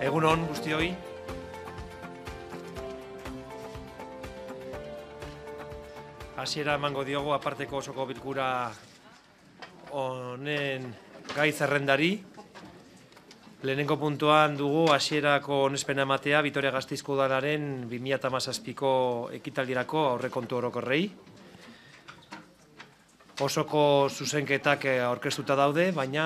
Egun on guztioi. Hasiera emango diogo aparteko osoko bilkura honen gai zerrendari. Lehenengo puntuan dugu hasierako onespena ematea Vitoria Gaztizko udalaren 2017ko ekitaldirako aurrekontu orokorrei. Osoko zuzenketak eh, aurkeztuta daude, baina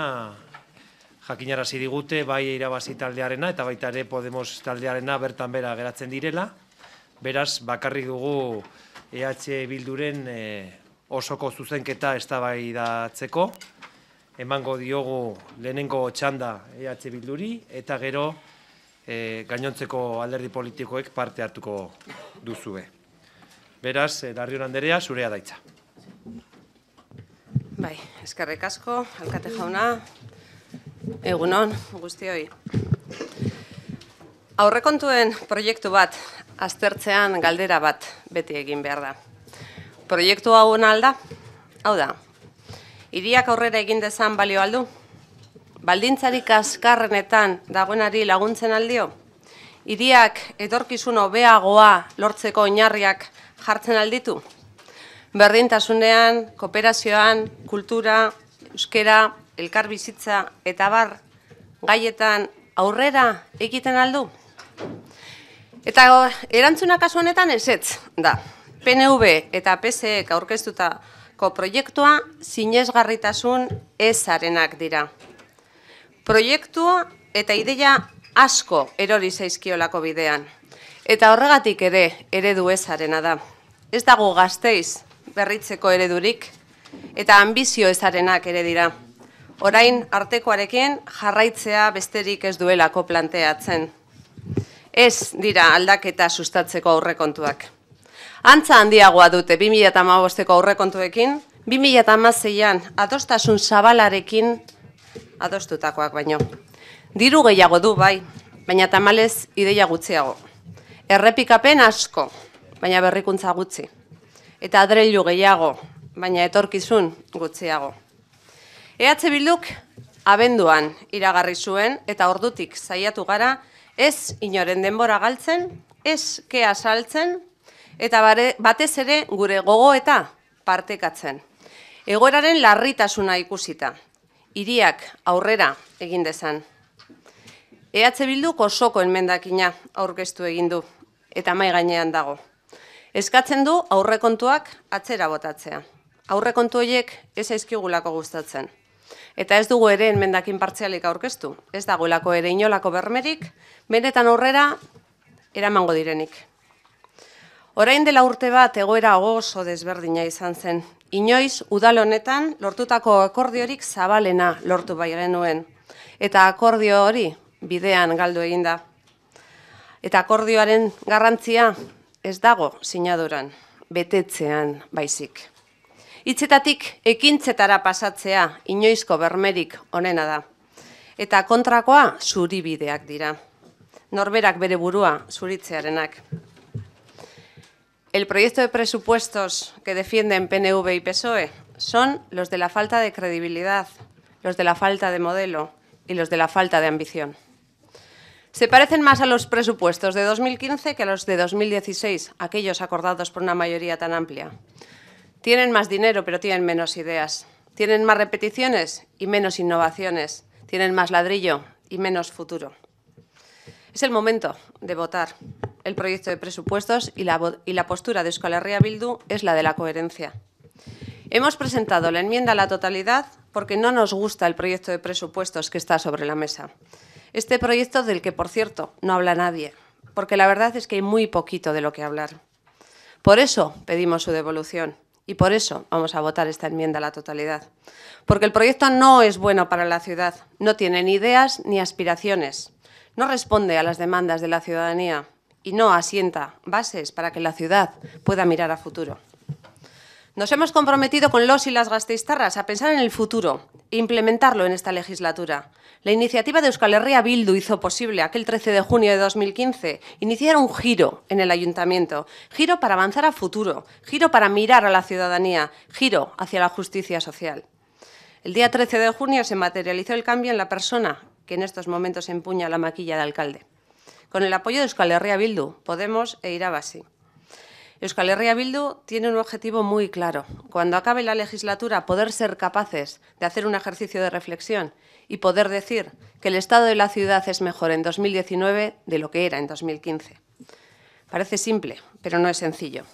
jakinarazi digute bai irabazi taldearena eta baita ere Podemos taldearena bertan bera geratzen direla. Beraz, bakarri dugu EH Bilduren e, osoko zuzenketa eztabaidatzeko emango diogu lehenengo txanda EH Bilduri eta gero e, gainontzeko alderdi politikoek parte hartuko duzue. Beraz, e, Darrion Anderea zurea daitza. Bai, eskerrik asko, alkate jauna, Egunon, guztioi. Aurrekontuen proiektu bat, aztertzean galdera bat beti egin behar da. Proiektu hau alda? Hau da, iriak aurrera egin dezan balio aldu? Baldintzarik askarrenetan dagoenari laguntzen aldio? Iriak etorkizun hobeagoa lortzeko inarriak jartzen alditu? Berdintasunean, kooperazioan, kultura, euskera, elkar bizitza eta bar gaietan aurrera egiten aldu? Eta erantzuna kasu honetan ezetz, da. PNV eta PSEK aurkeztutako proiektua sinesgarritasun ezarenak dira. Proiektua eta ideia asko erori zaizkiolako bidean. Eta horregatik ere eredu ezarena da. Ez dago gazteiz berritzeko eredurik eta ambizio ezarenak ere dira orain artekoarekin jarraitzea besterik ez duelako planteatzen. Ez dira aldaketa sustatzeko aurrekontuak. Antza handiagoa dute 2008ko aurrekontuekin, 2008an adostasun zabalarekin adostutakoak baino. Diru gehiago du bai, baina tamalez ideia gutxiago. Errepikapen asko, baina berrikuntza gutxi. Eta adrelu gehiago, baina etorkizun gutxiago. EH Bilduk abenduan iragarri zuen eta ordutik saiatu gara ez inoren denbora galtzen, ez kea saltzen eta batez ere gure gogo eta partekatzen. Egoeraren larritasuna ikusita, hiriak aurrera egin dezan. EH Bilduk osoko enmendakina aurkeztu egin du eta mai gainean dago. Eskatzen du aurrekontuak atzera botatzea. Aurrekontu horiek ez aizkigulako gustatzen eta ez dugu ere enmendakin partzialik aurkeztu. Ez dagoelako ere inolako bermerik, benetan horrera eramango direnik. Orain dela urte bat egoera oso desberdina izan zen. Inoiz, udal honetan lortutako akordiorik zabalena lortu bai genuen. Eta akordio hori bidean galdu egin da. Eta akordioaren garrantzia ez dago sinaduran, betetzean baizik. pasatzea inoizko Eta kontrakoa zuribideak dira. Norberak bere burua El proyecto de presupuestos que defienden PNV y PSOE son los de la falta de credibilidad, los de la falta de modelo y los de la falta de ambición. Se parecen más a los presupuestos de 2015 que a los de 2016, aquellos acordados por una mayoría tan amplia. Tienen más dinero, pero tienen menos ideas. Tienen más repeticiones y menos innovaciones. Tienen más ladrillo y menos futuro. Es el momento de votar. El proyecto de presupuestos y la, postura de Euskal Bildu es la de la coherencia. Hemos presentado la enmienda a la totalidad porque no nos gusta el proyecto de presupuestos que está sobre la mesa. Este proyecto del que, por cierto, no habla nadie, porque la verdad es que hay muy poquito de lo que hablar. Por eso pedimos su devolución y por eso vamos a votar esta enmienda a la totalidad. Porque el proyecto no es bueno para la ciudad, no tiene ni ideas ni aspiraciones, no responde a las demandas de la ciudadanía y no asienta bases para que la ciudad pueda mirar a futuro. Nos hemos comprometido con los y las gasteiztarras a pensar en el futuro e implementarlo en esta legislatura. La iniciativa de Euskal Herria Bildu hizo posible aquel 13 de junio de 2015 iniciar un giro en el ayuntamiento, giro para avanzar a futuro, giro para mirar a la ciudadanía, giro hacia la justicia social. El día 13 de junio se materializó el cambio en la persona que en estos momentos empuña la maquilla de alcalde. Con el apoyo de Euskal Herria Bildu, Podemos e Irabasi. Euskal Herria Bildu tiene un objetivo muy claro. Cuando acabe la legislatura, poder ser capaces de hacer un ejercicio de reflexión y poder decir que el estado de la ciudad es mejor en 2019 de lo que era en 2015. Parece simple, pero no es sencillo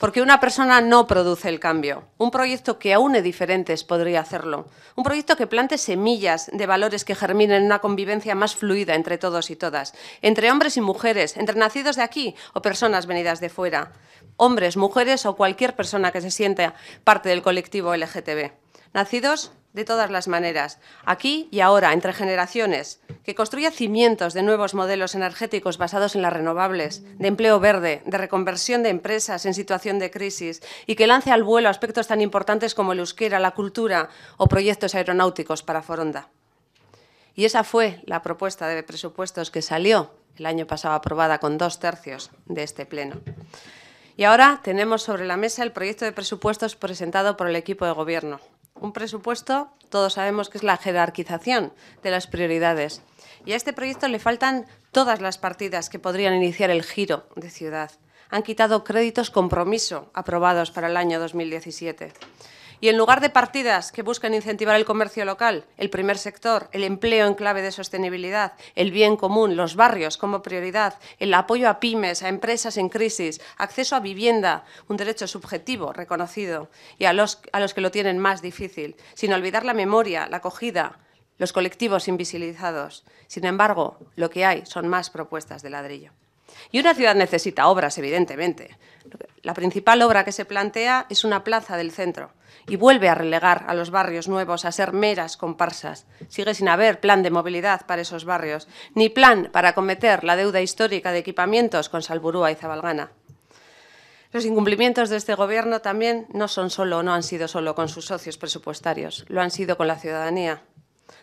porque una persona no produce el cambio. Un proyecto que aúne diferentes podría hacerlo. Un proyecto que plante semillas de valores que germinen en una convivencia más fluida entre todos y todas, entre hombres y mujeres, entre nacidos de aquí o personas venidas de fuera, hombres, mujeres o cualquier persona que se sienta parte del colectivo LGTB. Nacidos de todas las maneras, aquí y ahora, entre generaciones, que construya cimientos de nuevos modelos energéticos basados en las renovables, de empleo verde, de reconversión de empresas en situación de crisis y que lance al vuelo aspectos tan importantes como el euskera, la cultura o proyectos aeronáuticos para Foronda. Y esa fue la propuesta de presupuestos que salió el año pasado aprobada con dos tercios de este pleno. Y ahora tenemos sobre la mesa el proyecto de presupuestos presentado por el equipo de gobierno, un presupuesto, todos sabemos que es la jerarquización de las prioridades. Y a este proyecto le faltan todas las partidas que podrían iniciar el giro de ciudad. Han quitado créditos compromiso aprobados para el año 2017. Y en lugar de partidas que buscan incentivar el comercio local, el primer sector, el empleo en clave de sostenibilidad, el bien común, los barrios como prioridad, el apoyo a pymes, a empresas en crisis, acceso a vivienda, un derecho subjetivo reconocido, y a los, a los que lo tienen más difícil, sin olvidar la memoria, la acogida, los colectivos invisibilizados. Sin embargo, lo que hay son más propuestas de ladrillo. Y una ciudad necesita obras, evidentemente, la principal obra que se plantea es una plaza del centro y vuelve a relegar a los barrios nuevos a ser meras comparsas. Sigue sin haber plan de movilidad para esos barrios, ni plan para acometer la deuda histórica de equipamientos con Salburúa y Zabalgana. Los incumplimientos de este Gobierno también no son solo no han sido solo con sus socios presupuestarios, lo han sido con la ciudadanía.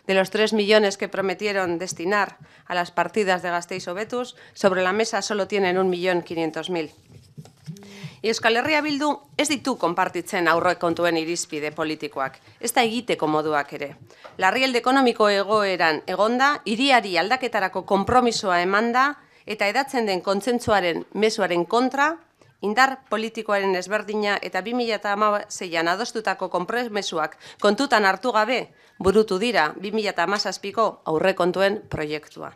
De los tres millones que prometieron destinar a las partidas de Gasteiz o Betus, sobre la mesa solo tienen un millón mil. Euskal Herria Bildu ez ditu konpartitzen aurroek kontuen irizpide politikoak, ez da egiteko moduak ere. Larrield ekonomiko egoeran egonda, hiriari aldaketarako konpromisoa emanda, eta edatzen den kontzentzuaren mesuaren kontra, indar politikoaren ezberdina eta 2008an adostutako kompromisoak kontutan hartu gabe, burutu dira 2008ko aurrekontuen proiektua.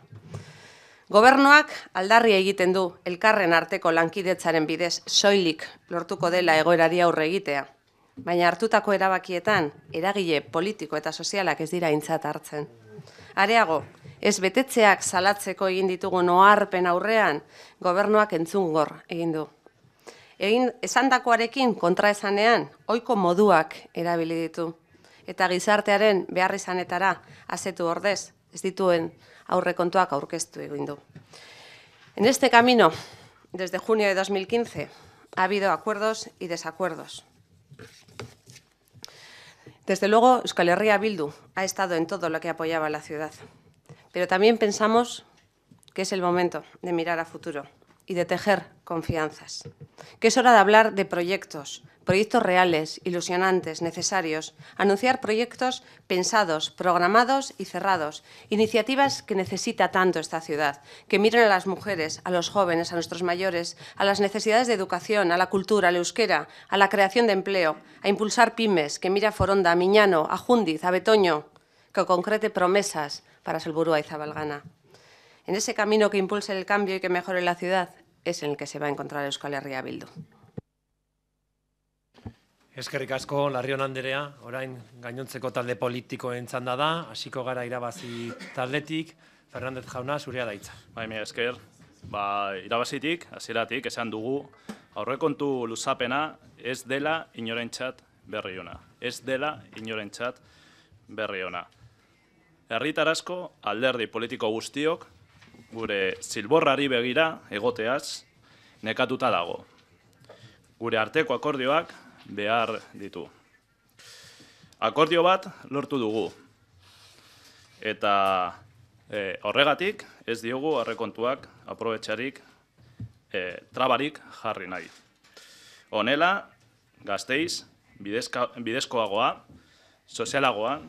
Gobernuak aldarria egiten du elkarren arteko lankidetzaren bidez soilik lortuko dela egoerari aurre egitea. Baina hartutako erabakietan, eragile politiko eta sozialak ez dira intzat hartzen. Areago, ez betetzeak salatzeko egin ditugu noarpen aurrean, gobernuak entzungor egin du. Egin esandakoarekin kontraesanean, ohiko moduak erabili ditu. Eta gizartearen beharrizanetara azetu ordez, ez dituen aurkeztu egin En este camino, desde junio de 2015, ha habido acuerdos y desacuerdos. Desde luego, Euskal Herria Bildu ha estado en todo lo que apoyaba la ciudad, pero también pensamos que es el momento de mirar a futuro y de tejer confianzas, que es hora de hablar de proyectos, proyectos reales, ilusionantes, necesarios, anunciar proyectos pensados, programados y cerrados, iniciativas que necesita tanto esta ciudad, que miren a las mujeres, a los jóvenes, a nuestros mayores, a las necesidades de educación, a la cultura, a la euskera, a la creación de empleo, a impulsar pymes, que mire a Foronda, a Miñano, a Jundiz, a Betoño, que concrete promesas para Selburúa y Zabalgana. En ese camino que impulse el cambio y que mejore la ciudad es en el que se va a encontrar Euskal Herria Bildu. Eskerrik asko, Larrion Anderea, orain gainontzeko talde politiko entzanda da, hasiko gara irabazi taldetik, Fernandez Jauna, zurea daitza. Bai, mi esker, ba, irabazitik, hasieratik esan dugu, aurrekontu luzapena ez dela inorentzat berri ona. Ez dela inorentzat berri ona. Herritar alderdi politiko guztiok gure zilborrari begira egoteaz nekatuta dago. Gure arteko akordioak behar ditu. Akordio bat lortu dugu. Eta e, horregatik ez diogu arrekontuak aprobetxarik e, trabarik jarri nahi. Honela, gazteiz, bidezkoagoa, sozialagoa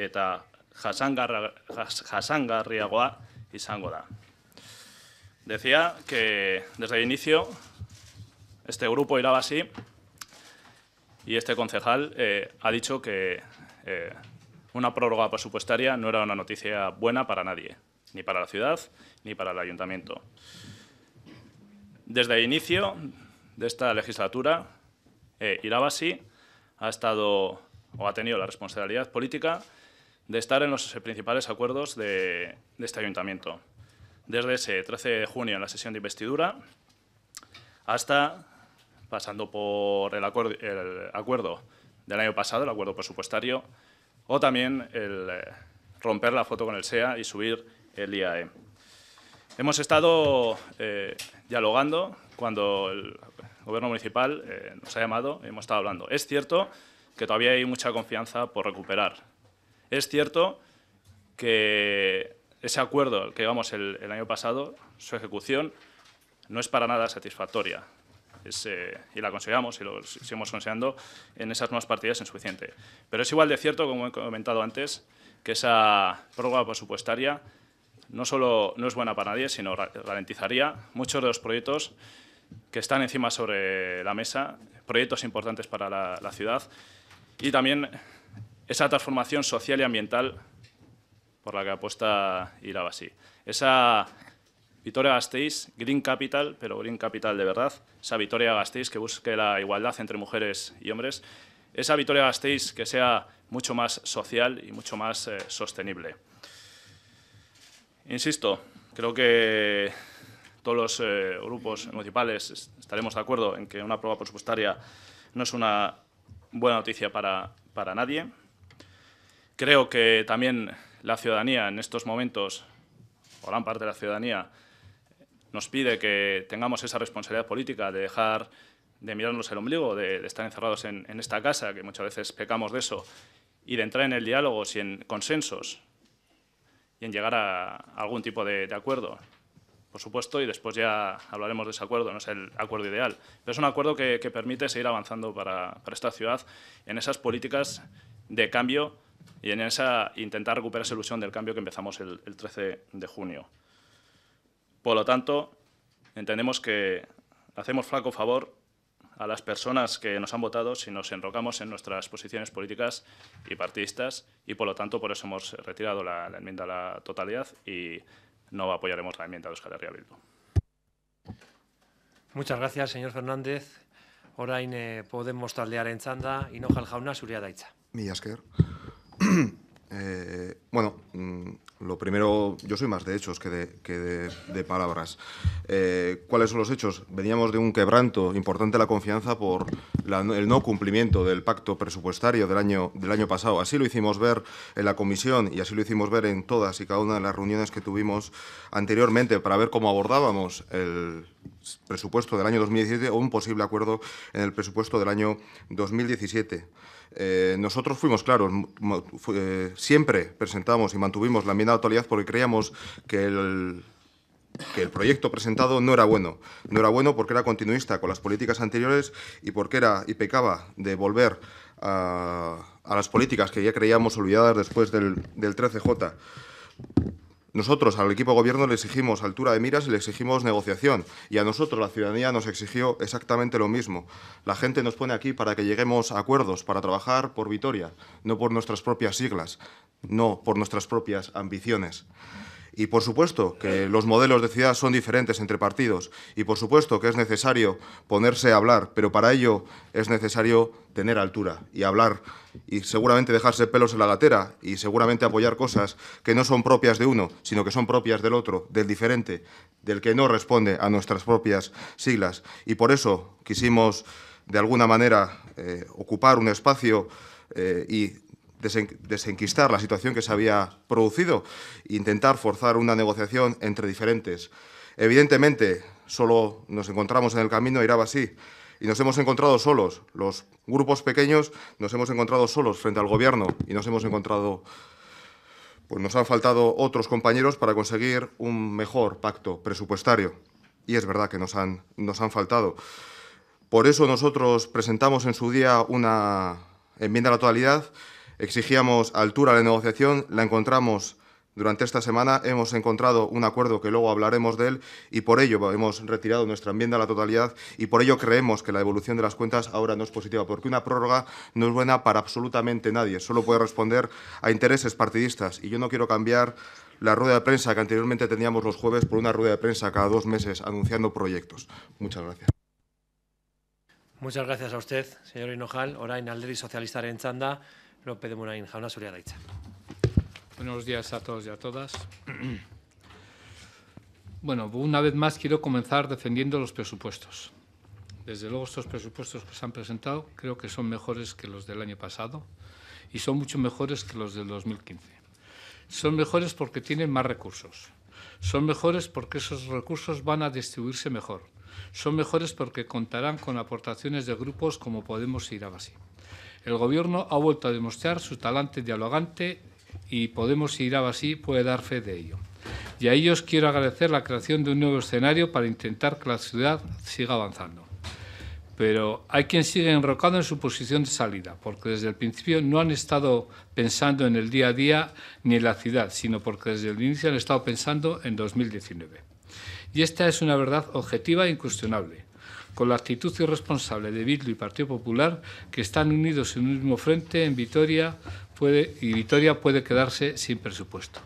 eta jasangarra, jasangarriagoa izango da. Decía que desde el inicio este grupo irabasi y este concejal eh, ha dicho que eh, una prórroga presupuestaria no era una noticia buena para nadie, ni para la ciudad ni para el ayuntamiento. Desde el inicio de esta legislatura, eh, Irabasi ha estado o ha tenido la responsabilidad política de estar en los principales acuerdos de, de este ayuntamiento. Desde ese 13 de junio en la sesión de investidura hasta pasando por el, acuerdo, del año pasado, el acuerdo presupuestario, o también el eh, romper la foto con el SEA y subir el IAE. Hemos estado eh, dialogando cuando el Gobierno municipal eh, nos ha llamado y hemos estado hablando. Es cierto que todavía hay mucha confianza por recuperar. Es cierto que ese acuerdo que llevamos el año pasado, su ejecución, no es para nada satisfactoria y la conseguimos, y lo seguimos considerando en esas nuevas partidas suficiente Pero es igual de cierto, como he comentado antes, que esa prórroga presupuestaria no solo no es buena para nadie, sino ralentizaría muchos de los proyectos que están encima sobre la mesa, proyectos importantes para la, la ciudad y también esa transformación social y ambiental por la que apuesta Irabasi. Esa Vitoria Gasteiz, Green Capital, pero Green Capital de verdad, esa Vitoria Gasteiz que busque la igualdad entre mujeres y hombres, esa Vitoria Gasteiz que sea mucho más social y mucho más eh, sostenible. Insisto, creo que todos los eh, grupos municipales estaremos de acuerdo en que una prueba presupuestaria no es una buena noticia para, para nadie. Creo que también la ciudadanía en estos momentos, o gran parte de la ciudadanía, nos pide que tengamos esa responsabilidad política de dejar de mirarnos el ombligo, de, estar encerrados en, esta casa, que muchas veces pecamos de eso, y de entrar en el diálogo y en consensos y en llegar a, algún tipo de, acuerdo, por supuesto, y después ya hablaremos de ese acuerdo, no es el acuerdo ideal, pero es un acuerdo que, permite seguir avanzando para, esta ciudad en esas políticas de cambio y en esa intentar recuperar esa ilusión del cambio que empezamos el 13 de junio. Por lo tanto, entendemos que hacemos flaco favor a las personas que nos han votado si nos enrocamos en nuestras posiciones políticas y partidistas y, por lo tanto, por eso hemos retirado la, enmienda a la totalidad y no apoyaremos la enmienda de Euskal Herria Muchas gracias, señor Fernández. Ahora eh, Podemos taldearen txanda, Inojal jauna zurea daitza. Mi eh, bueno, mm, lo primero, yo soy más de hechos que de, palabras. Eh, ¿Cuáles son los hechos? Veníamos de un quebranto importante la confianza por el no cumplimiento del pacto presupuestario del año, del año pasado. Así lo hicimos ver en la comisión y así lo hicimos ver en todas y cada una de las reuniones que tuvimos anteriormente para ver cómo abordábamos el presupuesto del año 2017 o un posible acuerdo en el presupuesto del año 2017. Eh, nosotros fuimos claros, eh, siempre presentamos y mantuvimos la misma de actualidad porque creíamos que el, proyecto presentado no era bueno. No era bueno porque era continuista con las políticas anteriores y porque era y pecaba de volver a, las políticas que ya creíamos olvidadas después del, del 13J. Nosotros al equipo gobierno le exigimos altura de miras y le exigimos negociación. Y a nosotros, la ciudadanía, nos exigió exactamente lo mismo. La gente nos pone aquí para que lleguemos a acuerdos, para trabajar por Vitoria, no por nuestras propias siglas, no por nuestras propias ambiciones. Y por supuesto que los modelos de ciudad son diferentes entre partidos y por supuesto que es necesario ponerse a hablar, pero para ello es necesario tener altura y hablar y seguramente dejarse pelos en la gatera y seguramente apoyar cosas que no son propias de uno, sino que son propias del otro, del diferente, del que no responde a nuestras propias siglas. Y por eso quisimos de alguna manera eh, ocupar un espacio eh, y desenquistar la situación que se había producido e intentar forzar una negociación entre diferentes. Evidentemente, solo nos encontramos en el camino iraba así, y nos hemos encontrado solos. Los grupos pequeños nos hemos encontrado solos frente al Gobierno y nos hemos encontrado pues nos han faltado otros compañeros para conseguir un mejor pacto presupuestario. Y es verdad que nos han, nos han faltado. Por eso nosotros presentamos en su día una enmienda a la totalidad Exigíamos altura a la negociación, la encontramos durante esta semana hemos encontrado un acuerdo que luego hablaremos de él y por ello hemos retirado nuestra enmienda a la totalidad y por ello creemos que la evolución de las cuentas ahora no es positiva, porque una prórroga no es buena para absolutamente nadie, solo puede responder a intereses partidistas y yo no quiero cambiar la rueda de prensa que anteriormente teníamos los jueves por una rueda de prensa cada dos meses anunciando proyectos. Muchas gracias. Muchas gracias a usted, señor Hinojal. Orain Alderi Socialista Arenchanda. López de Munain, Jauna Buenos días a todos y a todas. Bueno, una vez más quiero comenzar defendiendo los presupuestos. Desde luego estos presupuestos que se han presentado creo que son mejores que los del año pasado y son mucho mejores que los del 2015. Son mejores porque tienen más recursos. Son mejores porque esos recursos van a distribuirse mejor. Son mejores porque contarán con aportaciones de grupos como Podemos a Irabasi. El Gobierno ha vuelto a demostrar su talante dialogante y Podemos irá así puede dar fe de ello. Y a ellos quiero agradecer la creación de un nuevo escenario para intentar que la ciudad siga avanzando. Pero hay quien sigue enrocado en su posición de salida, porque desde el principio no han estado pensando en el día a día ni en la ciudad, sino porque desde el inicio han estado pensando en 2019. Y esta es una verdad objetiva e incuestionable con la actitud irresponsable de Bildu y Partido Popular, que están unidos en un mismo frente en Vitoria puede, y Vitoria puede quedarse sin presupuesto.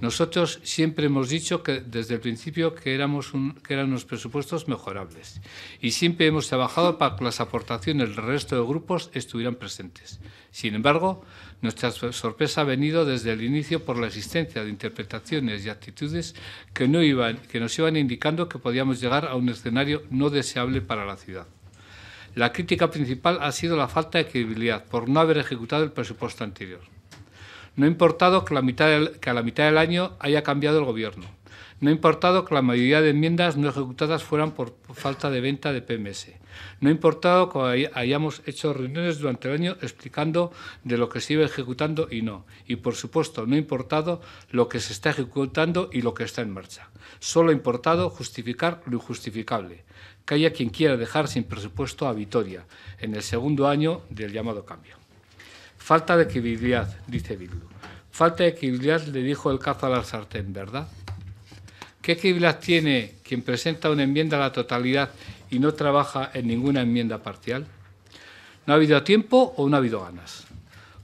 Nosotros siempre hemos dicho que desde el principio que, éramos que eran unos presupuestos mejorables y siempre hemos trabajado para que las aportaciones del resto de grupos estuvieran presentes. Sin embargo, nuestra sorpresa ha venido desde el inicio por la existencia de interpretaciones y actitudes que, nos iban indicando que podíamos llegar a un escenario no deseable para la ciudad. La crítica principal ha sido la falta de credibilidad por no haber ejecutado el presupuesto anterior. No ha importado que, que a la mitad del año haya cambiado el gobierno. No ha importado que la mayoría de enmiendas no ejecutadas fueran por falta de venta de PMS. No ha importado que hayamos hecho reuniones durante el año explicando de lo que se iba ejecutando y no. Y por supuesto, no ha importado lo que se está ejecutando y lo que está en marcha. Solo ha importado justificar lo injustificable. Que haya quien quiera dejar sin presupuesto a Vitoria en el segundo año del llamado cambio. Falta de equidad, dice Bildu. Falta de equidad le dijo el caza al sartén, ¿verdad? ¿Qué credibilidad tiene quien presenta una enmienda a la totalidad y no trabaja en ninguna enmienda parcial? ¿No ha habido tiempo o no ha habido ganas?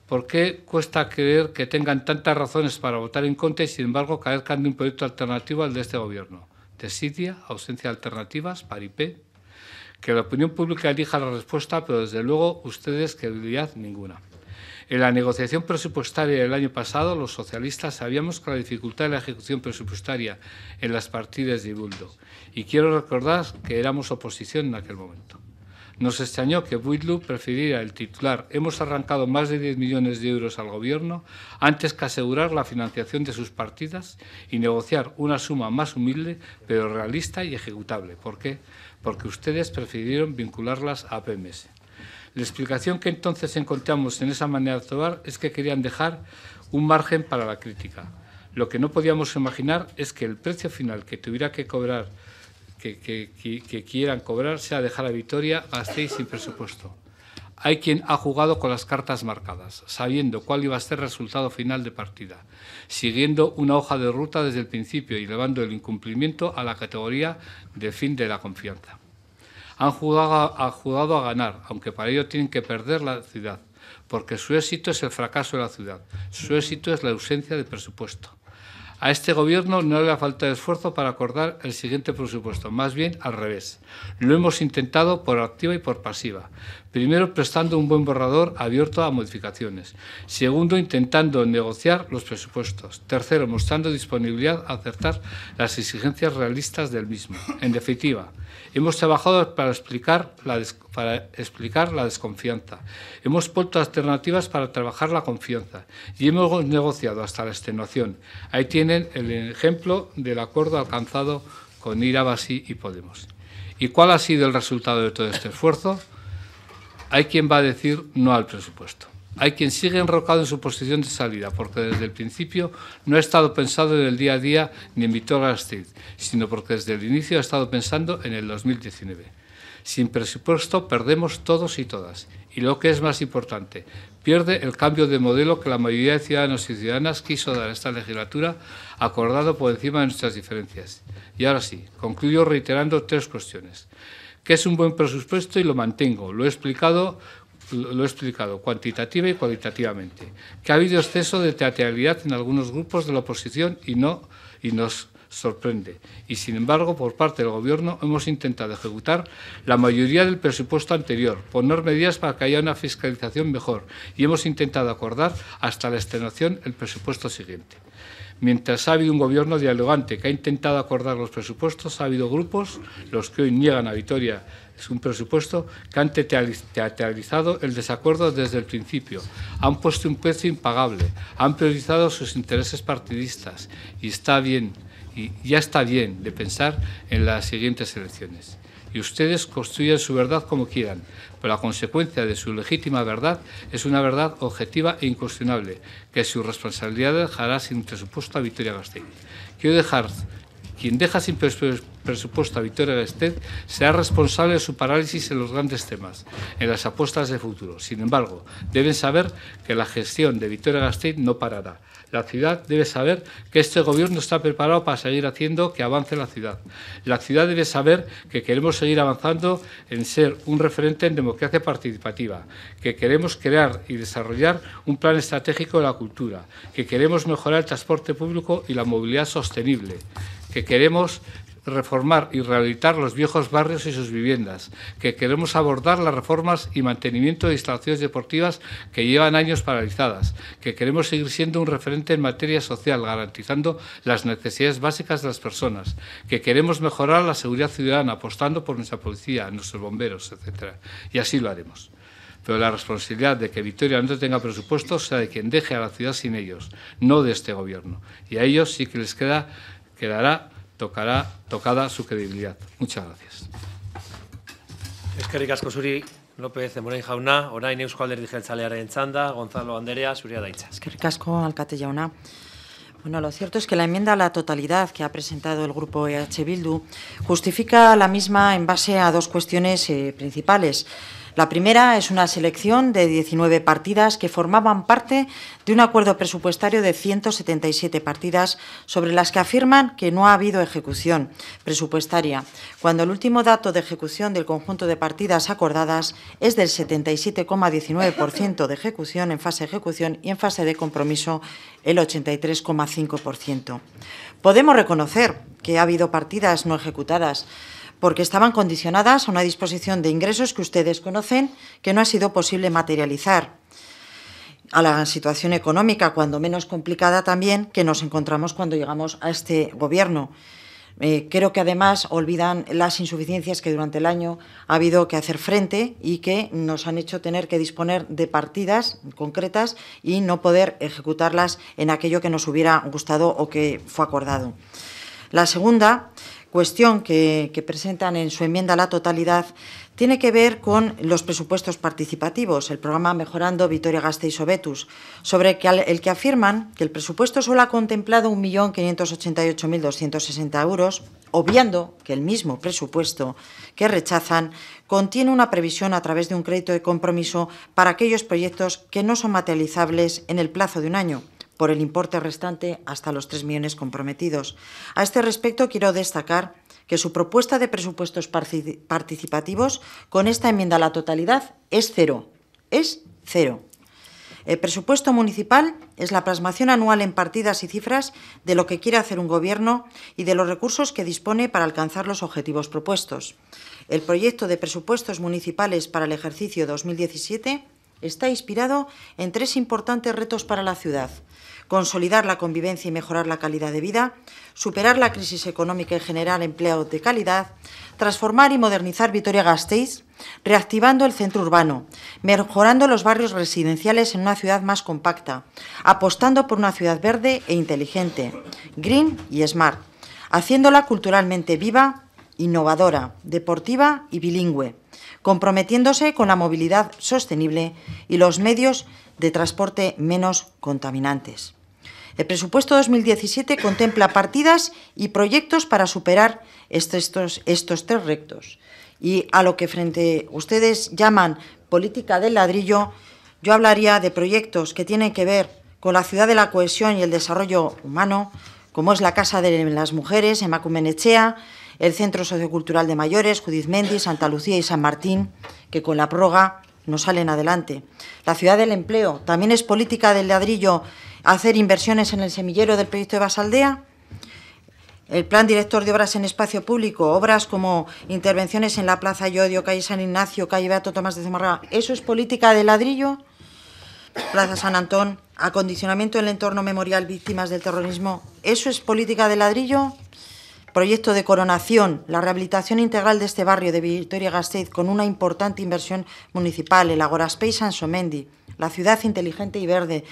¿Por qué cuesta creer que tengan tantas razones para votar en contra y, sin embargo, caer de un proyecto alternativo al de este Gobierno? ¿Desidia? ¿Ausencia de alternativas? ¿Paripé? Que la opinión pública elija la respuesta, pero desde luego ustedes credibilidad ninguna. En la negociación presupuestaria del año pasado, los socialistas sabíamos que la dificultad de la ejecución presupuestaria en las partidas de Ibuldo y quiero recordar que éramos oposición en aquel momento. Nos extrañó que Buitlu prefiriera el titular Hemos arrancado más de 10 millones de euros al Gobierno antes que asegurar la financiación de sus partidas y negociar una suma más humilde, pero realista y ejecutable. ¿Por qué? Porque ustedes prefirieron vincularlas a PMS. La explicación que entonces encontramos en esa manera de actuar es que querían dejar un margen para la crítica. Lo que no podíamos imaginar es que el precio final que tuviera que cobrar, que, quieran cobrar, sea dejar a Vitoria, seis sin presupuesto. Hay quien ha jugado con las cartas marcadas, sabiendo cuál iba a ser el resultado final de partida, siguiendo una hoja de ruta desde el principio y elevando el incumplimiento a la categoría de fin de la confianza han jugado a, ganar, aunque para ello tienen que perder la ciudad, porque su éxito es el fracaso de la ciudad, su éxito es la ausencia de presupuesto. A este gobierno no le ha faltado esfuerzo para acordar el siguiente presupuesto, más bien al revés. Lo hemos intentado por activa y por pasiva, Primero, prestando un buen borrador abierto a modificaciones. Segundo, intentando negociar los presupuestos. Tercero, mostrando disponibilidad a acertar las exigencias realistas del mismo. En definitiva, hemos trabajado para explicar la, para explicar la desconfianza. Hemos puesto alternativas para trabajar la confianza y hemos negociado hasta la extenuación. Ahí tienen el ejemplo del acuerdo alcanzado con Irabasi y Podemos. ¿Y cuál ha sido el resultado de todo este esfuerzo? Hay quien va a decir no al presupuesto. Hay quien sigue enrocado en su posición de salida, porque desde el principio no ha estado pensado en el día a día ni en Vitor Astrid, sino porque desde el inicio ha estado pensando en el 2019. Sin presupuesto perdemos todos y todas. Y lo que es más importante, pierde el cambio de modelo que la mayoría de ciudadanos y ciudadanas quiso dar a esta legislatura, acordado por encima de nuestras diferencias. Y ahora sí, concluyo reiterando tres cuestiones que es un buen presupuesto y lo mantengo. Lo he explicado lo he explicado cuantitativa y cualitativamente, que ha habido exceso de teatralidad en algunos grupos de la oposición y no y nos sorprende. Y sin embargo, por parte del Gobierno hemos intentado ejecutar la mayoría del presupuesto anterior, poner medidas para que haya una fiscalización mejor y hemos intentado acordar hasta la extenuación el presupuesto siguiente. Mientras ha habido un gobierno dialogante que ha intentado acordar los presupuestos, ha habido grupos, los que hoy niegan a Vitoria es un presupuesto, que han teatralizado el desacuerdo desde el principio, han puesto un precio impagable, han priorizado sus intereses partidistas y está bien, y ya está bien de pensar en las siguientes elecciones y ustedes construyen su verdad como quieran, pero la consecuencia de su legítima verdad es una verdad objetiva e incuestionable, que su responsabilidad dejará sin presupuesto a Victoria Gasteiz. Quiero dejar quien deja sin presupuesto a Victoria Gasteiz será responsable de su parálisis en los grandes temas, en las apuestas de futuro. Sin embargo, deben saber que la gestión de Victoria Gasteiz no parará. La ciudad debe saber que este gobierno está preparado para seguir haciendo que avance la ciudad. La ciudad debe saber que queremos seguir avanzando en ser un referente en democracia participativa, que queremos crear y desarrollar un plan estratégico de la cultura, que queremos mejorar el transporte público y la movilidad sostenible, que queremos reformar y rehabilitar los viejos barrios y sus viviendas, que queremos abordar las reformas y mantenimiento de instalaciones deportivas que llevan años paralizadas, que queremos seguir siendo un referente en materia social, garantizando las necesidades básicas de las personas, que queremos mejorar la seguridad ciudadana, apostando por nuestra policía, nuestros bomberos, etc. Y así lo haremos pero la responsabilidad de que Victoria no tenga presupuesto sea de quien deje a la ciudad sin ellos, no de este gobierno. Y a ellos sí que les queda, quedará tocará tocada su credibilidad. Muchas gracias. Eskerrik asko suri. López Emorain jauna, orain Eusko Alderdi Jeltzalearen txanda, Gonzalo Anderea, zurea daitza. Eskerrik asko, alkate jauna. Bueno, lo cierto es que la enmienda a la totalidad que ha presentado el grupo EH Bildu justifica la misma en base a dos cuestiones eh, principales. La primera es una selección de 19 partidas que formaban parte de un acuerdo presupuestario de 177 partidas sobre las que afirman que no ha habido ejecución presupuestaria, cuando el último dato de ejecución del conjunto de partidas acordadas es del 77,19% de ejecución en fase de ejecución y en fase de compromiso el 83,5%. Podemos reconocer que ha habido partidas no ejecutadas porque estaban condicionadas a una disposición de ingresos que ustedes conocen que no ha sido posible materializar a la situación económica, cuando menos complicada también, que nos encontramos cuando llegamos a este gobierno. Eh, creo que además olvidan las insuficiencias que durante el año ha habido que hacer frente y que nos han hecho tener que disponer de partidas concretas y no poder ejecutarlas en aquello que nos hubiera gustado o que fue acordado. La segunda cuestión que, presentan en su enmienda la totalidad tiene que ver con los presupuestos participativos, el programa Mejorando Vitoria Gasteiz Obetus, sobre el que afirman que el presupuesto solo ha contemplado 1.588.260 euros, obviando que el mismo presupuesto que rechazan contiene una previsión a través de un crédito de compromiso para aquellos proyectos que no son materializables en el plazo de un año por el importe restante hasta los 3 millones comprometidos. A este respecto, quiero destacar que su propuesta de presupuestos participativos con esta enmienda a la totalidad es cero. Es cero. El presupuesto municipal es la plasmación anual en partidas y cifras de lo que quiere hacer un Gobierno y de los recursos que dispone para alcanzar los objetivos propuestos. El proyecto de presupuestos municipales para el ejercicio 2017 está inspirado en tres importantes retos para la ciudad consolidar la convivencia y mejorar la calidad de vida, superar la crisis económica y generar empleo de calidad, transformar y modernizar Vitoria-Gasteiz, reactivando el centro urbano, mejorando los barrios residenciales en una ciudad más compacta, apostando por una ciudad verde e inteligente, green y smart, haciéndola culturalmente viva, innovadora, deportiva y bilingüe, comprometiéndose con la movilidad sostenible y los medios de transporte menos contaminantes. El presupuesto 2017 contempla partidas y proyectos para superar este, estos, estos tres rectos. Y a lo que frente ustedes llaman política del ladrillo, yo hablaría de proyectos que tienen que ver con la ciudad de la cohesión y el desarrollo humano, como es la Casa de las Mujeres en Macumenechea, el Centro Sociocultural de Mayores, Judith Mendi, Santa Lucía y San Martín, que con la prórroga no salen adelante. La ciudad del empleo también es política del ladrillo hacer inversiones en el semillero del proyecto de Basaldea, el plan director de obras en espacio público, obras como intervenciones en la Plaza Yodio, calle San Ignacio, calle Beato Tomás de Zamorra, ¿eso es política de ladrillo? Plaza San Antón, acondicionamiento del entorno memorial víctimas del terrorismo, ¿eso es política de ladrillo? Proyecto de coronación, la rehabilitación integral de este barrio de Victoria-Gasteiz con una importante inversión municipal, el Agora Space Somendi, la ciudad inteligente y verde,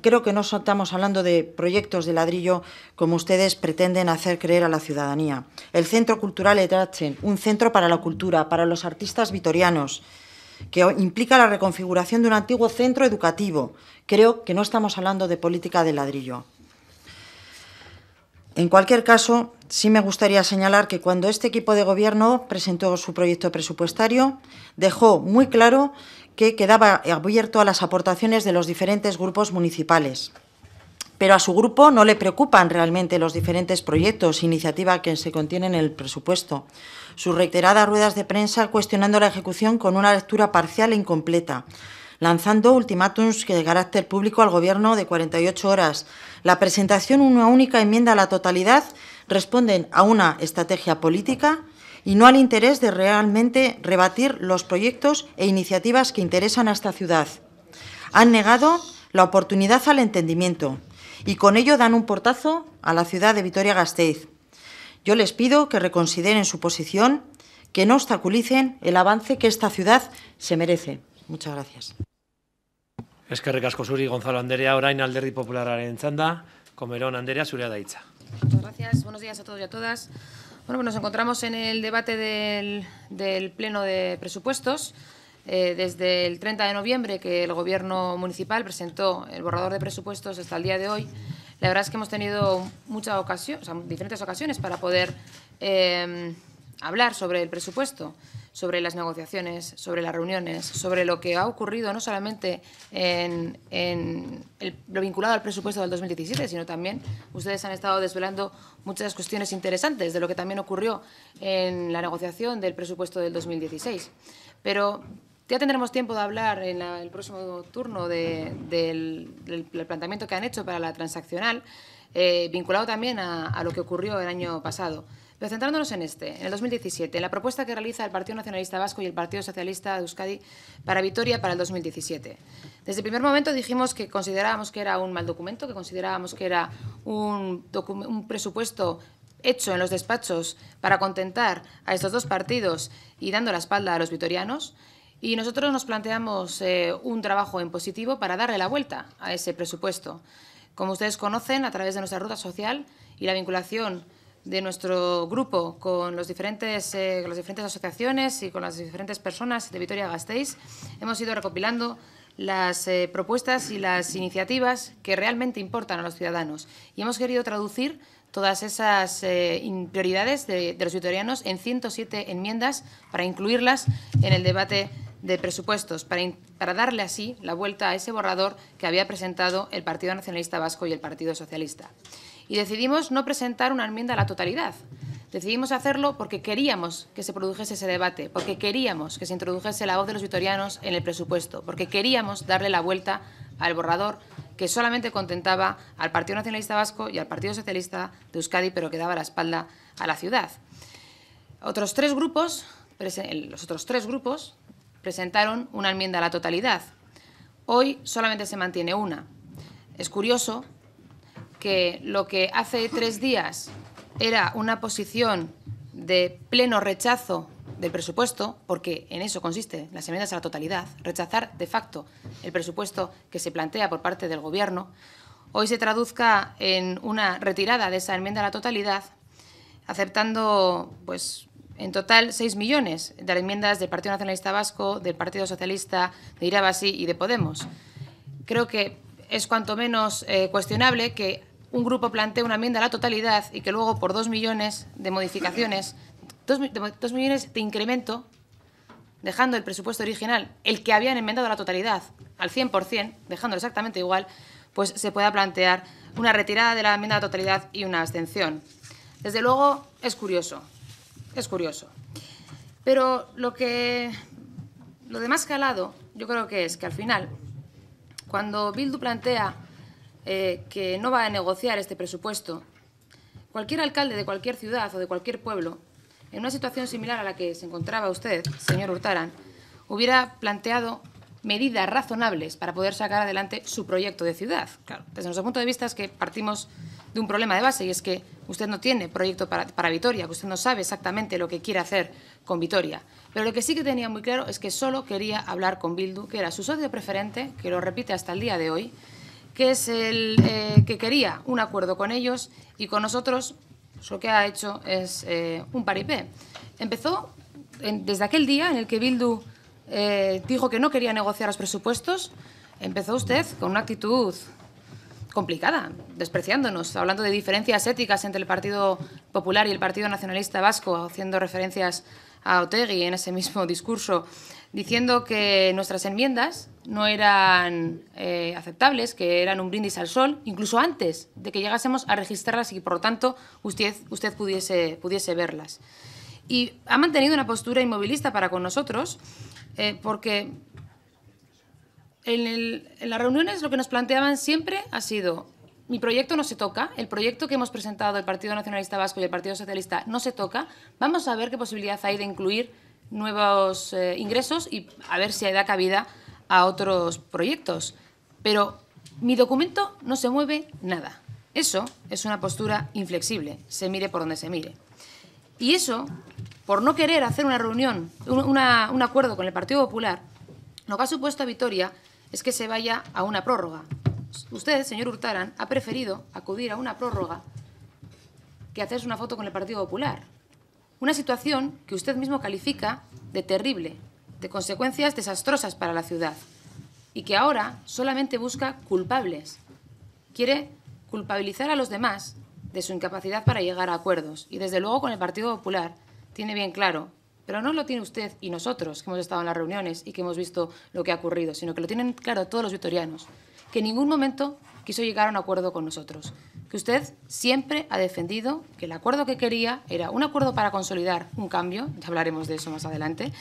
creo que no estamos hablando de proyectos de ladrillo como ustedes pretenden hacer creer a la ciudadanía. El Centro Cultural Etrachen, un centro para la cultura, para los artistas vitorianos, que implica la reconfiguración de un antiguo centro educativo. Creo que no estamos hablando de política de ladrillo. En cualquier caso, sí me gustaría señalar que cuando este equipo de gobierno presentó su proyecto presupuestario, dejó muy claro que quedaba abierto a las aportaciones de los diferentes grupos municipales. Pero a su grupo no le preocupan realmente los diferentes proyectos e iniciativas que se contienen en el presupuesto. Sus reiteradas ruedas de prensa cuestionando la ejecución con una lectura parcial e incompleta, lanzando ultimátums de carácter público al Gobierno de 48 horas. La presentación de una única enmienda a la totalidad responden a una estrategia política y no al interés de realmente rebatir los proyectos e iniciativas que interesan a esta ciudad. Han negado la oportunidad al entendimiento y con ello dan un portazo a la ciudad de Vitoria-Gasteiz. Yo les pido que reconsideren su posición, que no obstaculicen el avance que esta ciudad se merece. Muchas gracias. que recasco Suri Gonzalo Anderea, orain Alderdi Popular txanda, Comerón Anderea Suria Muchas gracias. Buenos días a todos y a todas. Bueno, pues nos encontramos en el debate del, Pleno de Presupuestos. Eh, desde el 30 de noviembre que el Gobierno municipal presentó el borrador de presupuestos hasta el día de hoy, la verdad es que hemos tenido muchas ocasiones, o sea, diferentes ocasiones para poder eh, hablar sobre el presupuesto sobre las negociaciones, sobre las reuniones, sobre lo que ha ocurrido no solamente en, lo vinculado al presupuesto del 2017, sino también ustedes han estado desvelando muchas cuestiones interesantes de lo que también ocurrió en la negociación del presupuesto del 2016. Pero ya tendremos tiempo de hablar en el próximo turno del, planteamiento que han hecho para la transaccional, eh, vinculado también a lo que ocurrió el año pasado. Pero centrándonos en este, en el 2017, en la propuesta que realiza el Partido Nacionalista Vasco y el Partido Socialista de Euskadi para Vitoria para el 2017. Desde el primer momento dijimos que considerábamos que era un mal documento, que considerábamos que era un, presupuesto hecho en los despachos para contentar a estos dos partidos y dando la espalda a los vitorianos. Y nosotros nos planteamos eh, un trabajo en positivo para darle la vuelta a ese presupuesto. Como ustedes conocen, a través de nuestra ruta social y la vinculación de nuestro grupo eh, con las diferentes asociaciones y con las diferentes personas de Vitoria-Gasteiz, hemos ido recopilando las eh, propuestas y las iniciativas que realmente importan a los ciudadanos. Y hemos querido traducir todas esas eh, prioridades de, los vitorianos en 107 enmiendas para incluirlas en el debate de presupuestos para, darle así la vuelta a ese borrador que había presentado el Partido Nacionalista Vasco y el Partido Socialista y decidimos no presentar una enmienda a la totalidad. Decidimos hacerlo porque queríamos que se produjese ese debate, porque queríamos que se introdujese la voz de los vitorianos en el presupuesto, porque queríamos darle la vuelta al borrador que solamente contentaba al Partido Nacionalista Vasco y al Partido Socialista de Euskadi, pero que daba la espalda a la ciudad. Otros tres grupos, los otros tres grupos presentaron una enmienda a la totalidad. Hoy solamente se mantiene una. Es curioso que lo que hace tres días era una posición de pleno rechazo del presupuesto, porque en eso consiste las enmiendas a la totalidad, rechazar de facto el presupuesto que se plantea por parte del Gobierno, hoy se traduzca en una retirada de esa enmienda a la totalidad, aceptando pues, en total seis millones de enmiendas del Partido Nacionalista Vasco, del Partido Socialista, de Irabasi y de Podemos. Creo que es cuanto menos eh, cuestionable que un grupo plantea una enmienda a la totalidad y que luego por dos millones de modificaciones, dos, millones de incremento, dejando el presupuesto original, el que habían enmendado a la totalidad, al 100%, dejándolo exactamente igual, pues se pueda plantear una retirada de la enmienda a la totalidad y una abstención. Desde luego es curioso, es curioso. Pero lo que lo de más calado, yo creo que es que al final, cuando Bildu plantea eh, que no va a negociar este presupuesto. Cualquier alcalde de cualquier ciudad o de cualquier pueblo, en una situación similar a la que se encontraba usted, señor Hurtaran, hubiera planteado medidas razonables para poder sacar adelante su proyecto de ciudad. desde nuestro punto de vista es que partimos de un problema de base y es que usted no tiene proyecto para, para, Vitoria, que usted no sabe exactamente lo que quiere hacer con Vitoria. Pero lo que sí que tenía muy claro es que solo quería hablar con Bildu, que era su socio preferente, que lo repite hasta el día de hoy, que es el eh, que quería un acuerdo con ellos y con nosotros lo que ha hecho es eh, un paripé. Empezó desde aquel día en el que Bildu eh, dijo que no quería negociar los presupuestos, empezó usted con una actitud complicada, despreciándonos, hablando de diferencias éticas entre el Partido Popular y el Partido Nacionalista Vasco, haciendo referencias a Otegi en ese mismo discurso diciendo que nuestras enmiendas no eran eh, aceptables, que eran un brindis al sol, incluso antes de que llegásemos a registrarlas y por lo tanto usted, usted pudiese, pudiese verlas. Y ha mantenido una postura inmovilista para con nosotros, eh, porque en, en las reuniones lo que nos planteaban siempre ha sido mi proyecto no se toca, el proyecto que hemos presentado el Partido Nacionalista Vasco y el Partido Socialista no se toca, vamos a ver qué posibilidad hay de incluir nuevos eh, ingresos y a ver si da cabida a otros proyectos. Pero mi documento no se mueve nada. Eso es una postura inflexible, se mire por donde se mire. Y eso, por no querer hacer una reunión, un, un acuerdo con el Partido Popular, lo que ha supuesto a Vitoria es que se vaya a una prórroga. Usted, señor Hurtaran, ha preferido acudir a una prórroga que hacerse una foto con el Partido Popular. Una situación que usted mismo califica de terrible, de consecuencias desastrosas para la ciudad y que ahora solamente busca culpables. Quiere culpabilizar a los demás de su incapacidad para llegar a acuerdos y desde luego con el Partido Popular tiene bien claro, pero no lo tiene usted y nosotros que hemos estado en las reuniones y que hemos visto lo que ha ocurrido, sino que lo tienen claro todos los vitorianos, que en ningún momento quiso llegar a un acuerdo con nosotros usted siempre ha defendido que el acuerdo que quería era un acuerdo para consolidar un cambio, ya hablaremos de eso más adelante,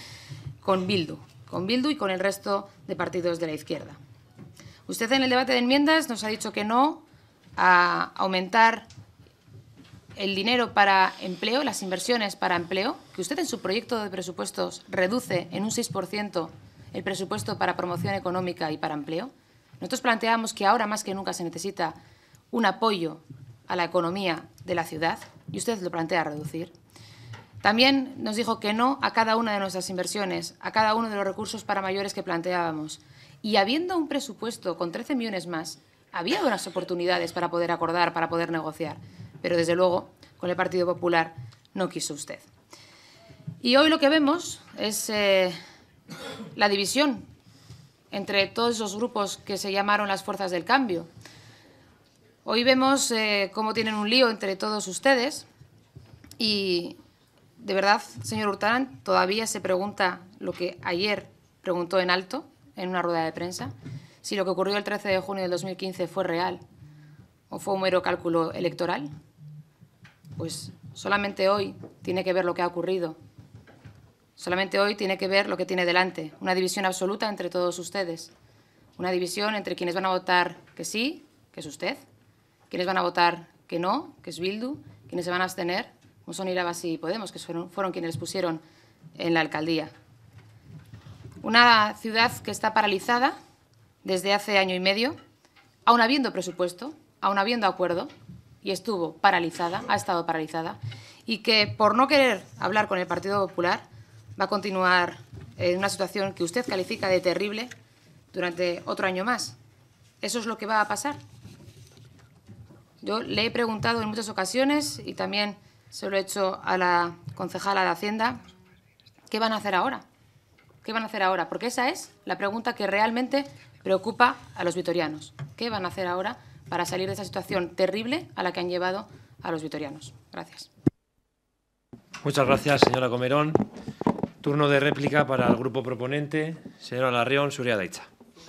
con Bildu, con Bildu y con el resto de partidos de la izquierda. Usted en el debate de enmiendas nos ha dicho que no a aumentar el dinero para empleo, las inversiones para empleo, que usted en su proyecto de presupuestos reduce en un 6% el presupuesto para promoción económica y para empleo. Nosotros planteamos que ahora más que nunca se necesita un apoyo a la economía de la ciudad, y usted lo plantea reducir. También nos dijo que no a cada una de nuestras inversiones, a cada uno de los recursos para mayores que planteábamos. Y habiendo un presupuesto con 13 millones más, había unas oportunidades para poder acordar, para poder negociar. Pero desde luego, con el Partido Popular no quiso usted. Y hoy lo que vemos es eh, la división entre todos esos grupos que se llamaron las fuerzas del cambio, Hoy vemos eh, cómo tienen un lío entre todos ustedes y de verdad, señor Hurtarán, todavía se pregunta lo que ayer preguntó en alto en una rueda de prensa, si lo que ocurrió el 13 de junio de 2015 fue real o fue un mero cálculo electoral. Pues solamente hoy tiene que ver lo que ha ocurrido. Solamente hoy tiene que ver lo que tiene delante, una división absoluta entre todos ustedes, una división entre quienes van a votar que sí, que es usted, quienes van a votar que no, que es Bildu, quienes se van a abstener, como son Irabas y Podemos, que fueron, fueron quienes pusieron en la alcaldía. Una ciudad que está paralizada desde hace año y medio, aún habiendo presupuesto, aún habiendo acuerdo, y estuvo paralizada, ha estado paralizada, y que por no querer hablar con el Partido Popular va a continuar en una situación que usted califica de terrible durante otro año más. ¿Eso es lo que va a pasar? Yo le he preguntado en muchas ocasiones y también se lo he hecho a la concejala de Hacienda, ¿qué van a hacer ahora? ¿Qué van a hacer ahora? Porque esa es la pregunta que realmente preocupa a los vitorianos. ¿Qué van a hacer ahora para salir de esa situación terrible a la que han llevado a los vitorianos? Gracias. Muchas gracias, señora Comerón. Turno de réplica para el grupo proponente, señora Larrión, Suria Daicha.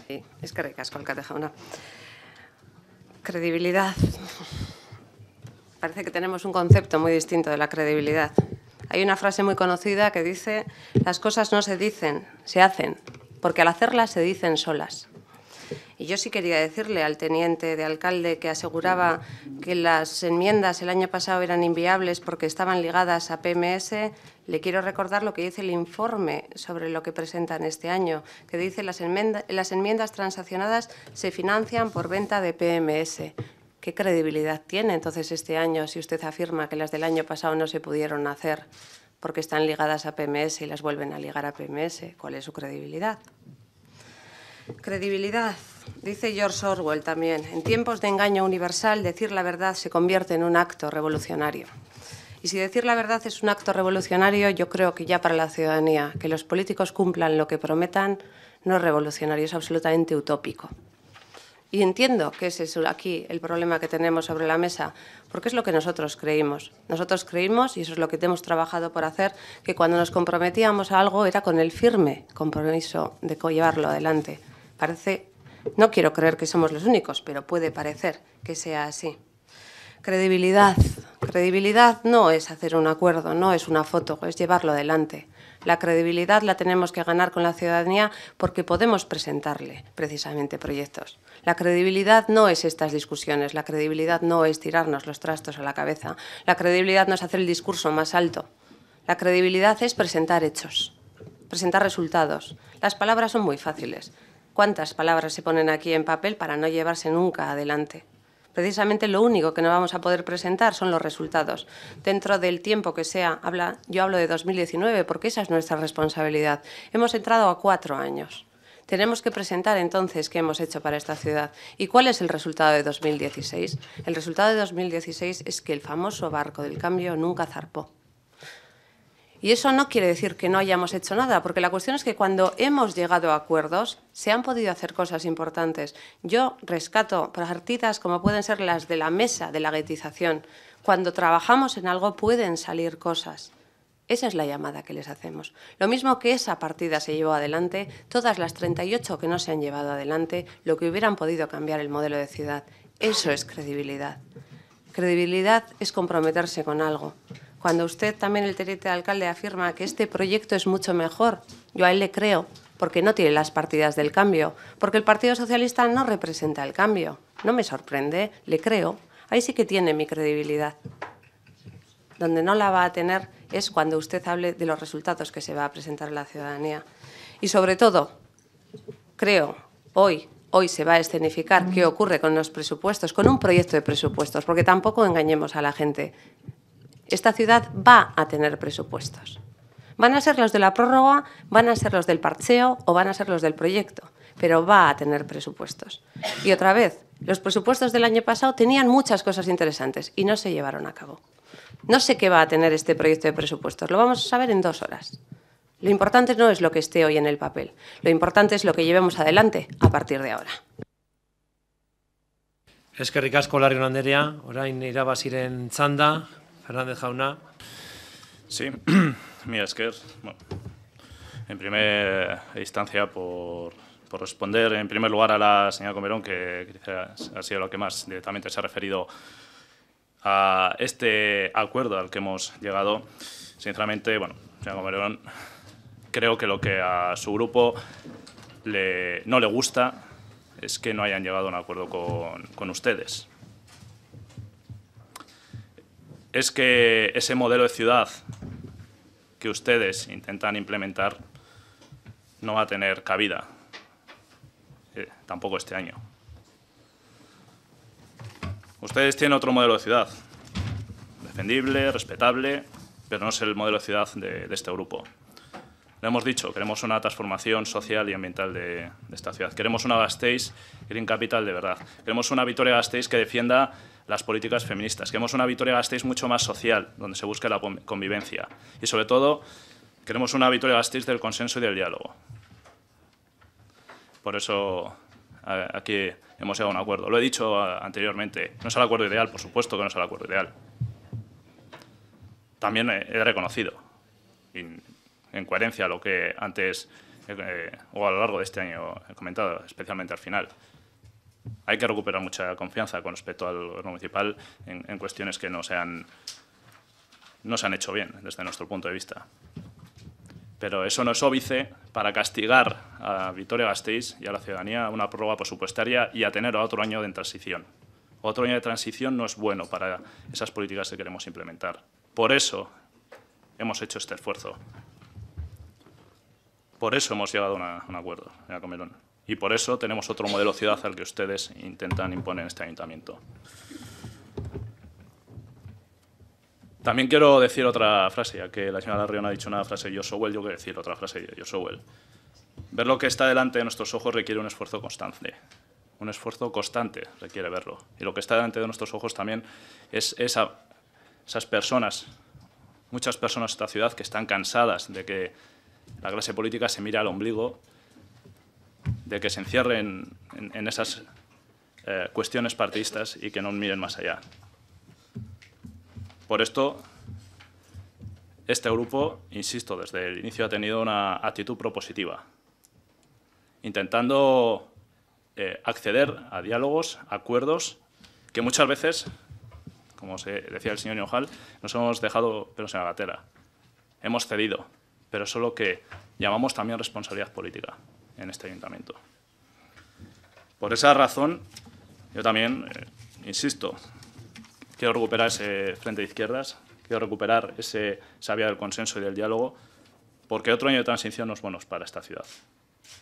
Sí, es que recasco, Credibilidad. Parece que tenemos un concepto muy distinto de la credibilidad. Hay una frase muy conocida que dice, las cosas no se dicen, se hacen, porque al hacerlas se dicen solas. Y yo sí quería decirle al teniente de alcalde que aseguraba que las enmiendas el año pasado eran inviables porque estaban ligadas a PMS, le quiero recordar lo que dice el informe sobre lo que presentan este año, que dice las enmiendas, las enmiendas transaccionadas se financian por venta de PMS. ¿Qué credibilidad tiene entonces este año si usted afirma que las del año pasado no se pudieron hacer porque están ligadas a PMS y las vuelven a ligar a PMS? ¿Cuál es su credibilidad? Credibilidad. Dice George Orwell también, en tiempos de engaño universal decir la verdad se convierte en un acto revolucionario. Y si decir la verdad es un acto revolucionario, yo creo que ya para la ciudadanía, que los políticos cumplan lo que prometan, no es revolucionario, es absolutamente utópico. Y entiendo que ese es aquí el problema que tenemos sobre la mesa, porque es lo que nosotros creímos. Nosotros creímos, y eso es lo que hemos trabajado por hacer, que cuando nos comprometíamos a algo era con el firme compromiso de llevarlo adelante. Parece no quiero creer que somos los únicos, pero puede parecer que sea así. Credibilidad. Credibilidad no es hacer un acuerdo, no es una foto, es llevarlo adelante. La credibilidad la tenemos que ganar con la ciudadanía porque podemos presentarle precisamente proyectos. La credibilidad no es estas discusiones, la credibilidad no es tirarnos los trastos a la cabeza, la credibilidad no es hacer el discurso más alto. La credibilidad es presentar hechos, presentar resultados. Las palabras son muy fáciles, ¿Cuántas palabras se ponen aquí en papel para no llevarse nunca adelante? Precisamente lo único que no vamos a poder presentar son los resultados. Dentro del tiempo que sea, habla, yo hablo de 2019 porque esa es nuestra responsabilidad. Hemos entrado a cuatro años. Tenemos que presentar entonces qué hemos hecho para esta ciudad. ¿Y cuál es el resultado de 2016? El resultado de 2016 es que el famoso barco del cambio nunca zarpó. Y eso no quiere decir que no hayamos hecho nada, porque la cuestión es que cuando hemos llegado a acuerdos se han podido hacer cosas importantes. Yo rescato partidas como pueden ser las de la mesa de la guetización. Cuando trabajamos en algo pueden salir cosas. Esa es la llamada que les hacemos. Lo mismo que esa partida se llevó adelante, todas las 38 que no se han llevado adelante, lo que hubieran podido cambiar el modelo de ciudad. Eso es credibilidad. Credibilidad es comprometerse con algo. Cuando usted también, el teniente alcalde, afirma que este proyecto es mucho mejor, yo a él le creo, porque no tiene las partidas del cambio, porque el Partido Socialista no representa el cambio. No me sorprende, le creo. Ahí sí que tiene mi credibilidad. Donde no la va a tener es cuando usted hable de los resultados que se va a presentar a la ciudadanía. Y sobre todo, creo, hoy, hoy se va a escenificar qué ocurre con los presupuestos, con un proyecto de presupuestos, porque tampoco engañemos a la gente esta ciudad va a tener presupuestos. Van a ser los de la prórroga, van a ser los del parcheo o van a ser los del proyecto, pero va a tener presupuestos. Y otra vez, los presupuestos del año pasado tenían muchas cosas interesantes y no se llevaron a cabo. No sé qué va a tener este proyecto de presupuestos, lo vamos a saber en dos horas. Lo importante no es lo que esté hoy en el papel, lo importante es lo que llevemos adelante a partir de ahora. Es Eskerrik ahora irá a orain en txanda, Fernández Jauna. Sí, mira, es que, en primera instancia, por, responder en primer lugar a la señora Comerón, que ha sido lo que más directamente se ha referido a este acuerdo al que hemos llegado. Sinceramente, bueno, señora Comerón, creo que lo que a su grupo no le gusta es que no hayan llegado a un acuerdo con ustedes es que ese modelo de ciudad que ustedes intentan implementar no va a tener cabida, eh, tampoco este año. Ustedes tienen otro modelo de ciudad, defendible, respetable, pero no es el modelo de ciudad de, este grupo. Le hemos dicho, queremos una transformación social y ambiental de, esta ciudad. Queremos una Gasteiz Green Capital de verdad. Queremos una Victoria Gasteiz que defienda las políticas feministas. Queremos una victoria gasteiz mucho más social, donde se busque la convivencia. Y sobre todo, queremos una victoria gasteiz del consenso y del diálogo. Por eso aquí hemos llegado a un acuerdo. Lo he dicho anteriormente, no es el acuerdo ideal, por supuesto que no es el acuerdo ideal. También he reconocido, en coherencia a lo que antes eh, eh, o a lo largo de este año he comentado, especialmente al final, hay que recuperar mucha confianza con respecto al gobierno municipal en, cuestiones que no se, han, no se han hecho bien desde nuestro punto de vista. Pero eso no es óbice para castigar a Victoria Gasteiz y a la ciudadanía una prórroga presupuestaria y a tener otro año de transición. Otro año de transición no es bueno para esas políticas que queremos implementar. Por eso hemos hecho este esfuerzo. Por eso hemos llegado a, un acuerdo, y por eso tenemos otro modelo ciudad al que ustedes intentan imponer en este ayuntamiento. También quiero decir otra frase, ya que la señora Larrión ha dicho una frase de Joshua Well, yo quiero decir otra frase de soy Well. Ver lo que está delante de nuestros ojos requiere un esfuerzo constante. Un esfuerzo constante requiere verlo. Y lo que está delante de nuestros ojos también es esa, esas personas, muchas personas de esta ciudad que están cansadas de que la clase política se mire al ombligo que se encierren en, esas eh, cuestiones partidistas y que no miren más allá. Por esto, este grupo, insisto, desde el inicio ha tenido una actitud propositiva, intentando eh, acceder a diálogos, acuerdos, que muchas veces, como se decía el señor Ñojal, nos hemos dejado pelos en la gatera. Hemos cedido, pero solo que llamamos también responsabilidad política en este ayuntamiento. Por esa razón, yo también, eh, insisto, quiero recuperar ese frente de izquierdas, quiero recuperar ese, esa vía del consenso y del diálogo, porque otro año de transición no es bueno para esta ciudad.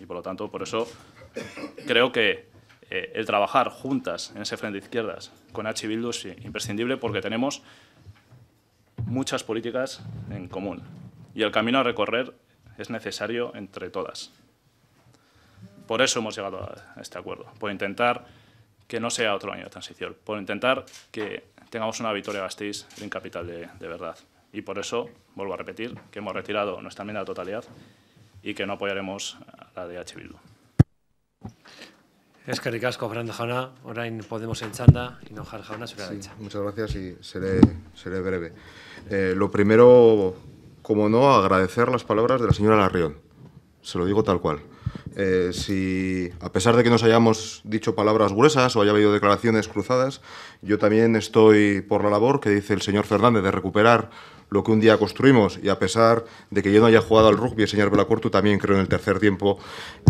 Y por lo tanto, por eso creo que eh, el trabajar juntas en ese frente de izquierdas con H. Bildu es imprescindible porque tenemos muchas políticas en común y el camino a recorrer es necesario entre todas. Por eso hemos llegado a este acuerdo, por intentar que no sea otro año de transición, por intentar que tengamos una victoria Gasteiz en capital de, verdad. Y por eso, vuelvo a repetir, que hemos retirado nuestra enmienda de totalidad y que no apoyaremos a la de H. Bildu. que Fernando jauna, ahora Podemos en no Inojar jauna, la dicha. Muchas gracias y seré, breve. Eh, lo primero, como no, agradecer las palabras de la señora Larrión. Se lo digo tal cual. Eh, si, a pesar de que nos hayamos dicho palabras gruesas o haya habido declaraciones cruzadas, yo también estoy por la labor que dice el señor Fernández de recuperar lo que un día construimos y a pesar de que yo no haya jugado al rugby, el señor Belacortu también creo en el tercer tiempo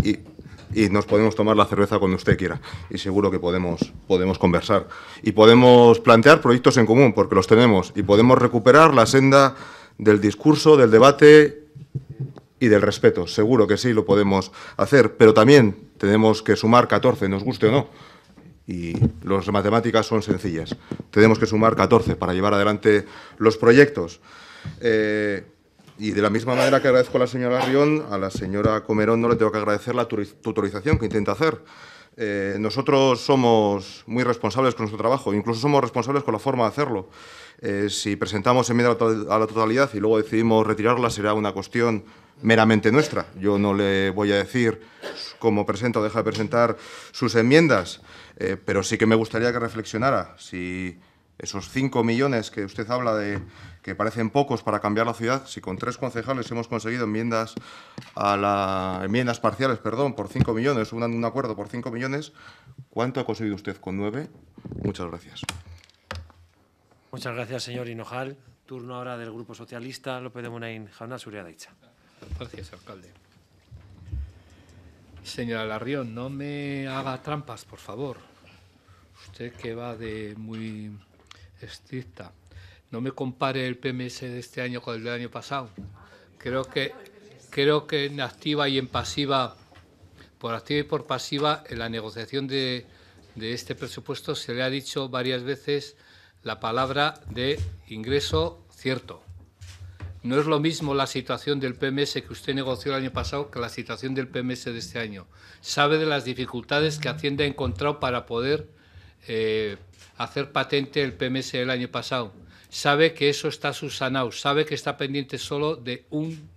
y, y, nos podemos tomar la cerveza cuando usted quiera y seguro que podemos, podemos conversar y podemos plantear proyectos en común porque los tenemos y podemos recuperar la senda del discurso, del debate y del respeto. Seguro que sí lo podemos hacer, pero también tenemos que sumar 14, nos guste o no. Y las matemáticas son sencillas. Tenemos que sumar 14 para llevar adelante los proyectos. Eh, y de la misma manera que agradezco a la señora Rión, a la señora Comerón no le tengo que agradecer la tutorización que intenta hacer. Eh, nosotros somos muy responsables con nuestro trabajo, incluso somos responsables con la forma de hacerlo. Eh, si presentamos enmiendas a la totalidad y luego decidimos retirarla, será una cuestión meramente nuestra. Yo no le voy a decir cómo presenta o deja de presentar sus enmiendas, eh, pero sí que me gustaría que reflexionara si esos cinco millones que usted habla de que parecen pocos para cambiar la ciudad, si con tres concejales hemos conseguido enmiendas a la enmiendas parciales, perdón, por 5 millones, un, un acuerdo por 5 millones, ¿cuánto ha conseguido usted con nueve? Muchas gracias. Muchas gracias, señor Hinojal. Turno ahora del Grupo Socialista, López de Munain, Jauna dicha Gracias, alcalde. Señora Larrión, no me haga trampas, por favor. Usted que va de muy estricta. No me compare el PMS de este año con el del año pasado. Creo que, creo que en activa y en pasiva, por activa y por pasiva, en la negociación de, de este presupuesto se le ha dicho varias veces la palabra de ingreso cierto. No es lo mismo la situación del PMS que usted negoció el año pasado que la situación del PMS de este año. Sabe de las dificultades que Hacienda ha encontrado para poder eh, hacer patente el PMS del año pasado. Sabe que eso está susanado. sabe que está pendiente solo de un,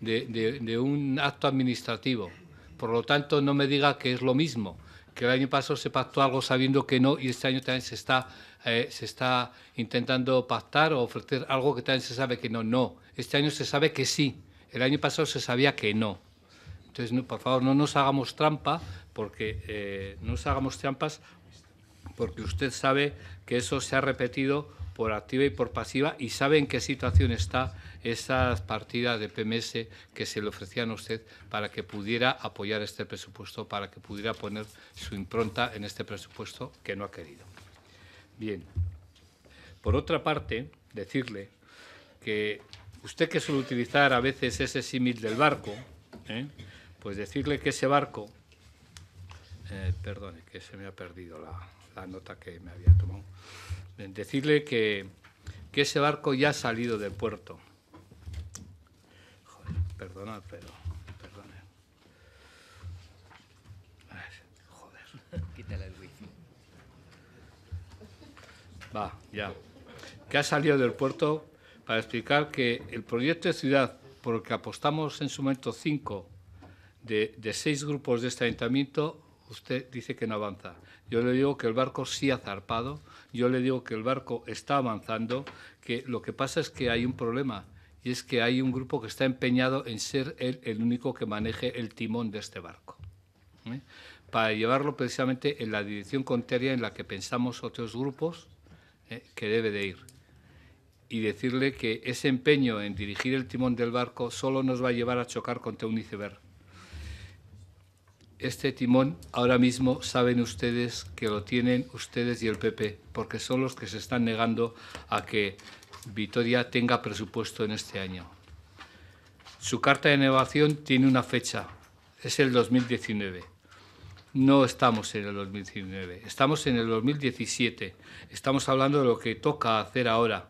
de un acto administrativo. Por lo tanto, no me diga que es lo mismo, que el año pasado se pactó algo sabiendo que no y este año también se está eh, se está intentando pactar o ofrecer algo que también se sabe que no, no. Este año se sabe que sí, el año pasado se sabía que no. Entonces, por favor, no nos hagamos trampa, porque eh, no nos hagamos trampas, porque usted sabe que eso se ha repetido por activa y por pasiva y sabe en qué situación está esas partidas de PMS que se le ofrecían a usted para que pudiera apoyar este presupuesto, para que pudiera poner su impronta en este presupuesto que no ha querido. Bien. Por otra parte, decirle que usted que suele utilizar a veces ese símil del barco, ¿eh? pues decirle que ese barco, eh, perdone, que se me ha perdido la, nota que me había tomado, decirle que, que ese barco ya ha salido del puerto. Joder, perdonad, pero... Va, ya. Que ha salido del puerto para explicar que el proyecto de ciudad por el que apostamos en su momento cinco de, de seis grupos de este ayuntamiento, usted dice que no avanza. Yo le digo que el barco sí ha zarpado, yo le digo que el barco está avanzando, que lo que pasa es que hay un problema y es que hay un grupo que está empeñado en ser el único que maneje el timón de este barco. ¿eh? Para llevarlo precisamente en la dirección contraria en la que pensamos otros grupos, eh, que debe de ir y decirle que ese empeño en dirigir el timón del barco solo nos va a llevar a chocar contra un iceberg. Este timón ahora mismo saben ustedes que lo tienen ustedes y el PP, porque son los que se están negando a que Vitoria tenga presupuesto en este año. Su carta de innovación tiene una fecha, es el 2019 no estamos en el 2019, estamos en el 2017, estamos hablando de lo que toca hacer ahora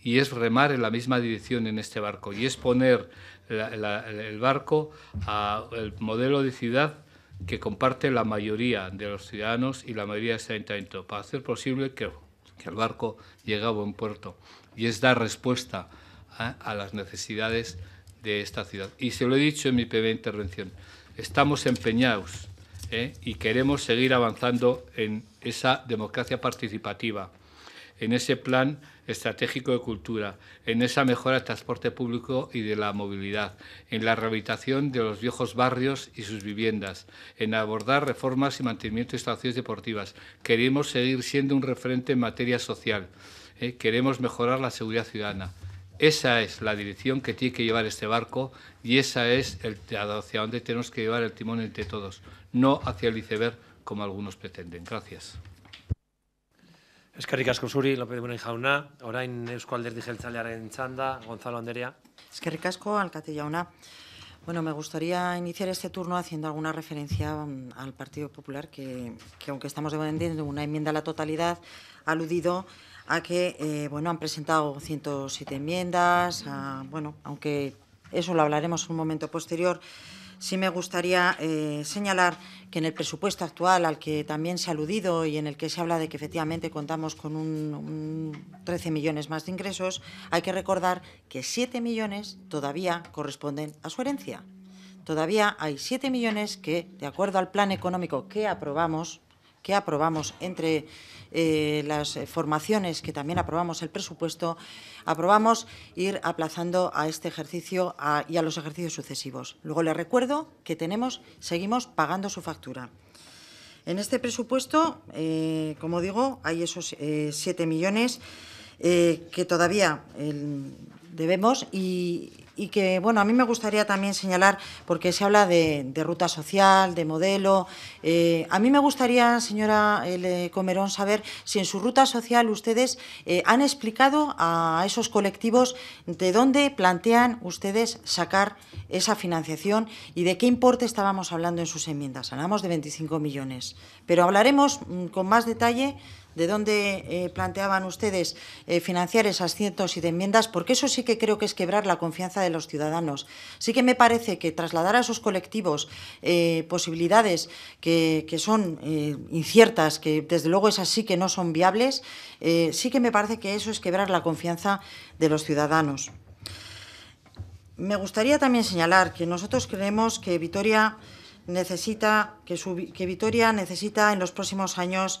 y es remar en la misma dirección en este barco y es poner el barco al modelo de ciudad que comparte la mayoría de los ciudadanos y la mayoría de este para hacer posible que, el barco llegue a buen puerto y es dar respuesta a, a las necesidades de esta ciudad. Y se lo he dicho en mi primera intervención, estamos empeñados ¿eh? y queremos seguir avanzando en esa democracia participativa, en ese plan estratégico de cultura, en esa mejora del transporte público y de la movilidad, en la rehabilitación de los viejos barrios y sus viviendas, en abordar reformas y mantenimiento de instalaciones deportivas. Queremos seguir siendo un referente en materia social, ¿eh? queremos mejorar la seguridad ciudadana. Esa es la dirección que tiene que llevar este barco y esa es el, hacia donde tenemos que llevar el timón entre todos, no hacia el iceberg como algunos pretenden. Gracias. Eskerrik asko zuri, López Buren jauna, orain Eusko Alderdi Jeltzalearen txanda, Gonzalo Anderea. Eskerrik asko, Alkate jauna. Bueno, me gustaría iniciar este turno haciendo alguna referencia um, al Partido Popular, que, aunque estamos defendiendo una enmienda a la totalidad, ha aludido a que eh, bueno, han presentado 107 enmiendas, bueno, aunque eso lo hablaremos en un momento posterior. Sí me gustaría eh, señalar que en el presupuesto actual, al que también se ha aludido y en el que se habla de que efectivamente contamos con un, 13 millones más de ingresos, hay que recordar que 7 millones todavía corresponden a su herencia. Todavía hay 7 millones que, de acuerdo al plan económico que aprobamos, que aprobamos entre eh, las eh, formaciones que también aprobamos el presupuesto, aprobamos ir aplazando a este ejercicio y a los ejercicios sucesivos. Luego les recuerdo que tenemos, seguimos pagando su factura. En este presupuesto, eh, como digo, hay esos siete millones que todavía debemos y y que, bueno, a mí me gustaría también señalar, porque se habla de, ruta social, de modelo. Eh, a mí me gustaría, señora eh, Comerón, saber si en su ruta social ustedes eh, han explicado a esos colectivos de dónde plantean ustedes sacar esa financiación y de qué importe estábamos hablando en sus enmiendas. Hablamos de 25 millones, pero hablaremos mm, con más detalle de dónde eh, planteaban ustedes eh, financiar esas cientos y de enmiendas, porque eso sí que creo que es quebrar la confianza de los ciudadanos. Sí que me parece que trasladar a esos colectivos eh, posibilidades que, son inciertas, que desde luego es así, que no son viables, sí que me parece que eso es quebrar la confianza de los ciudadanos. Me gustaría también señalar que nosotros creemos que Vitoria necesita, que, que Vitoria necesita en los próximos años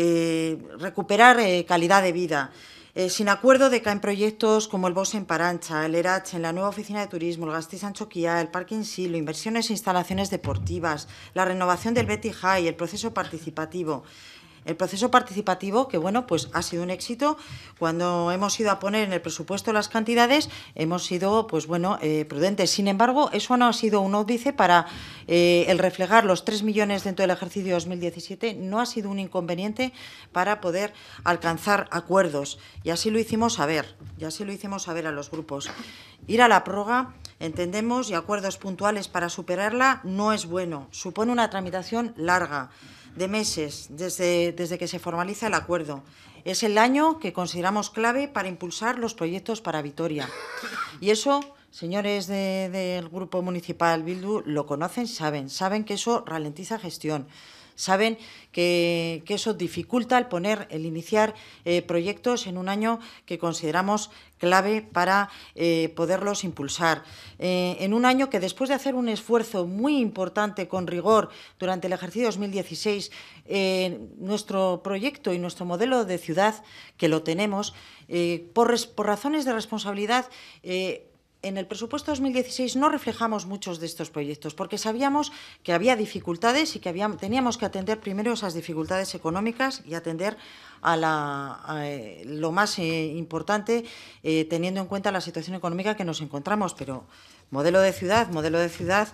eh, recuperar eh, calidad de vida. Eh, sin acuerdo de que proyectos como el BOS en Parancha, el ERACH, en la nueva oficina de turismo, el Gastis Anchoquía, el Parque Insilo, inversiones e instalaciones deportivas, la renovación del Betty High, el proceso participativo. El proceso participativo, que bueno, pues ha sido un éxito. Cuando hemos ido a poner en el presupuesto las cantidades, hemos sido, pues bueno, eh, prudentes. Sin embargo, eso no ha sido un óbice para eh, el reflejar los tres millones dentro del ejercicio 2017. No ha sido un inconveniente para poder alcanzar acuerdos. Y así lo hicimos saber, y así lo hicimos saber a los grupos. Ir a la prórroga entendemos y acuerdos puntuales para superarla no es bueno. Supone una tramitación larga de meses desde, desde que se formaliza el acuerdo. Es el año que consideramos clave para impulsar los proyectos para Vitoria. Y eso, señores del Grupo Municipal Bildu, lo conocen, saben. Saben que eso ralentiza gestión saben que, eso dificulta el poner, el iniciar eh, proyectos en un año que consideramos clave para eh, poderlos impulsar. Eh, en un año que después de hacer un esfuerzo muy importante con rigor durante el ejercicio 2016, nuestro proyecto y nuestro modelo de ciudad, que lo tenemos, por, razones de responsabilidad, en el presupuesto 2016 no reflejamos muchos de estos proyectos porque sabíamos que había dificultades y que teníamos que atender primero esas dificultades económicas y atender a, la, eh, lo más eh, importante eh, teniendo en cuenta la situación económica que nos encontramos. Pero modelo de ciudad, modelo de ciudad,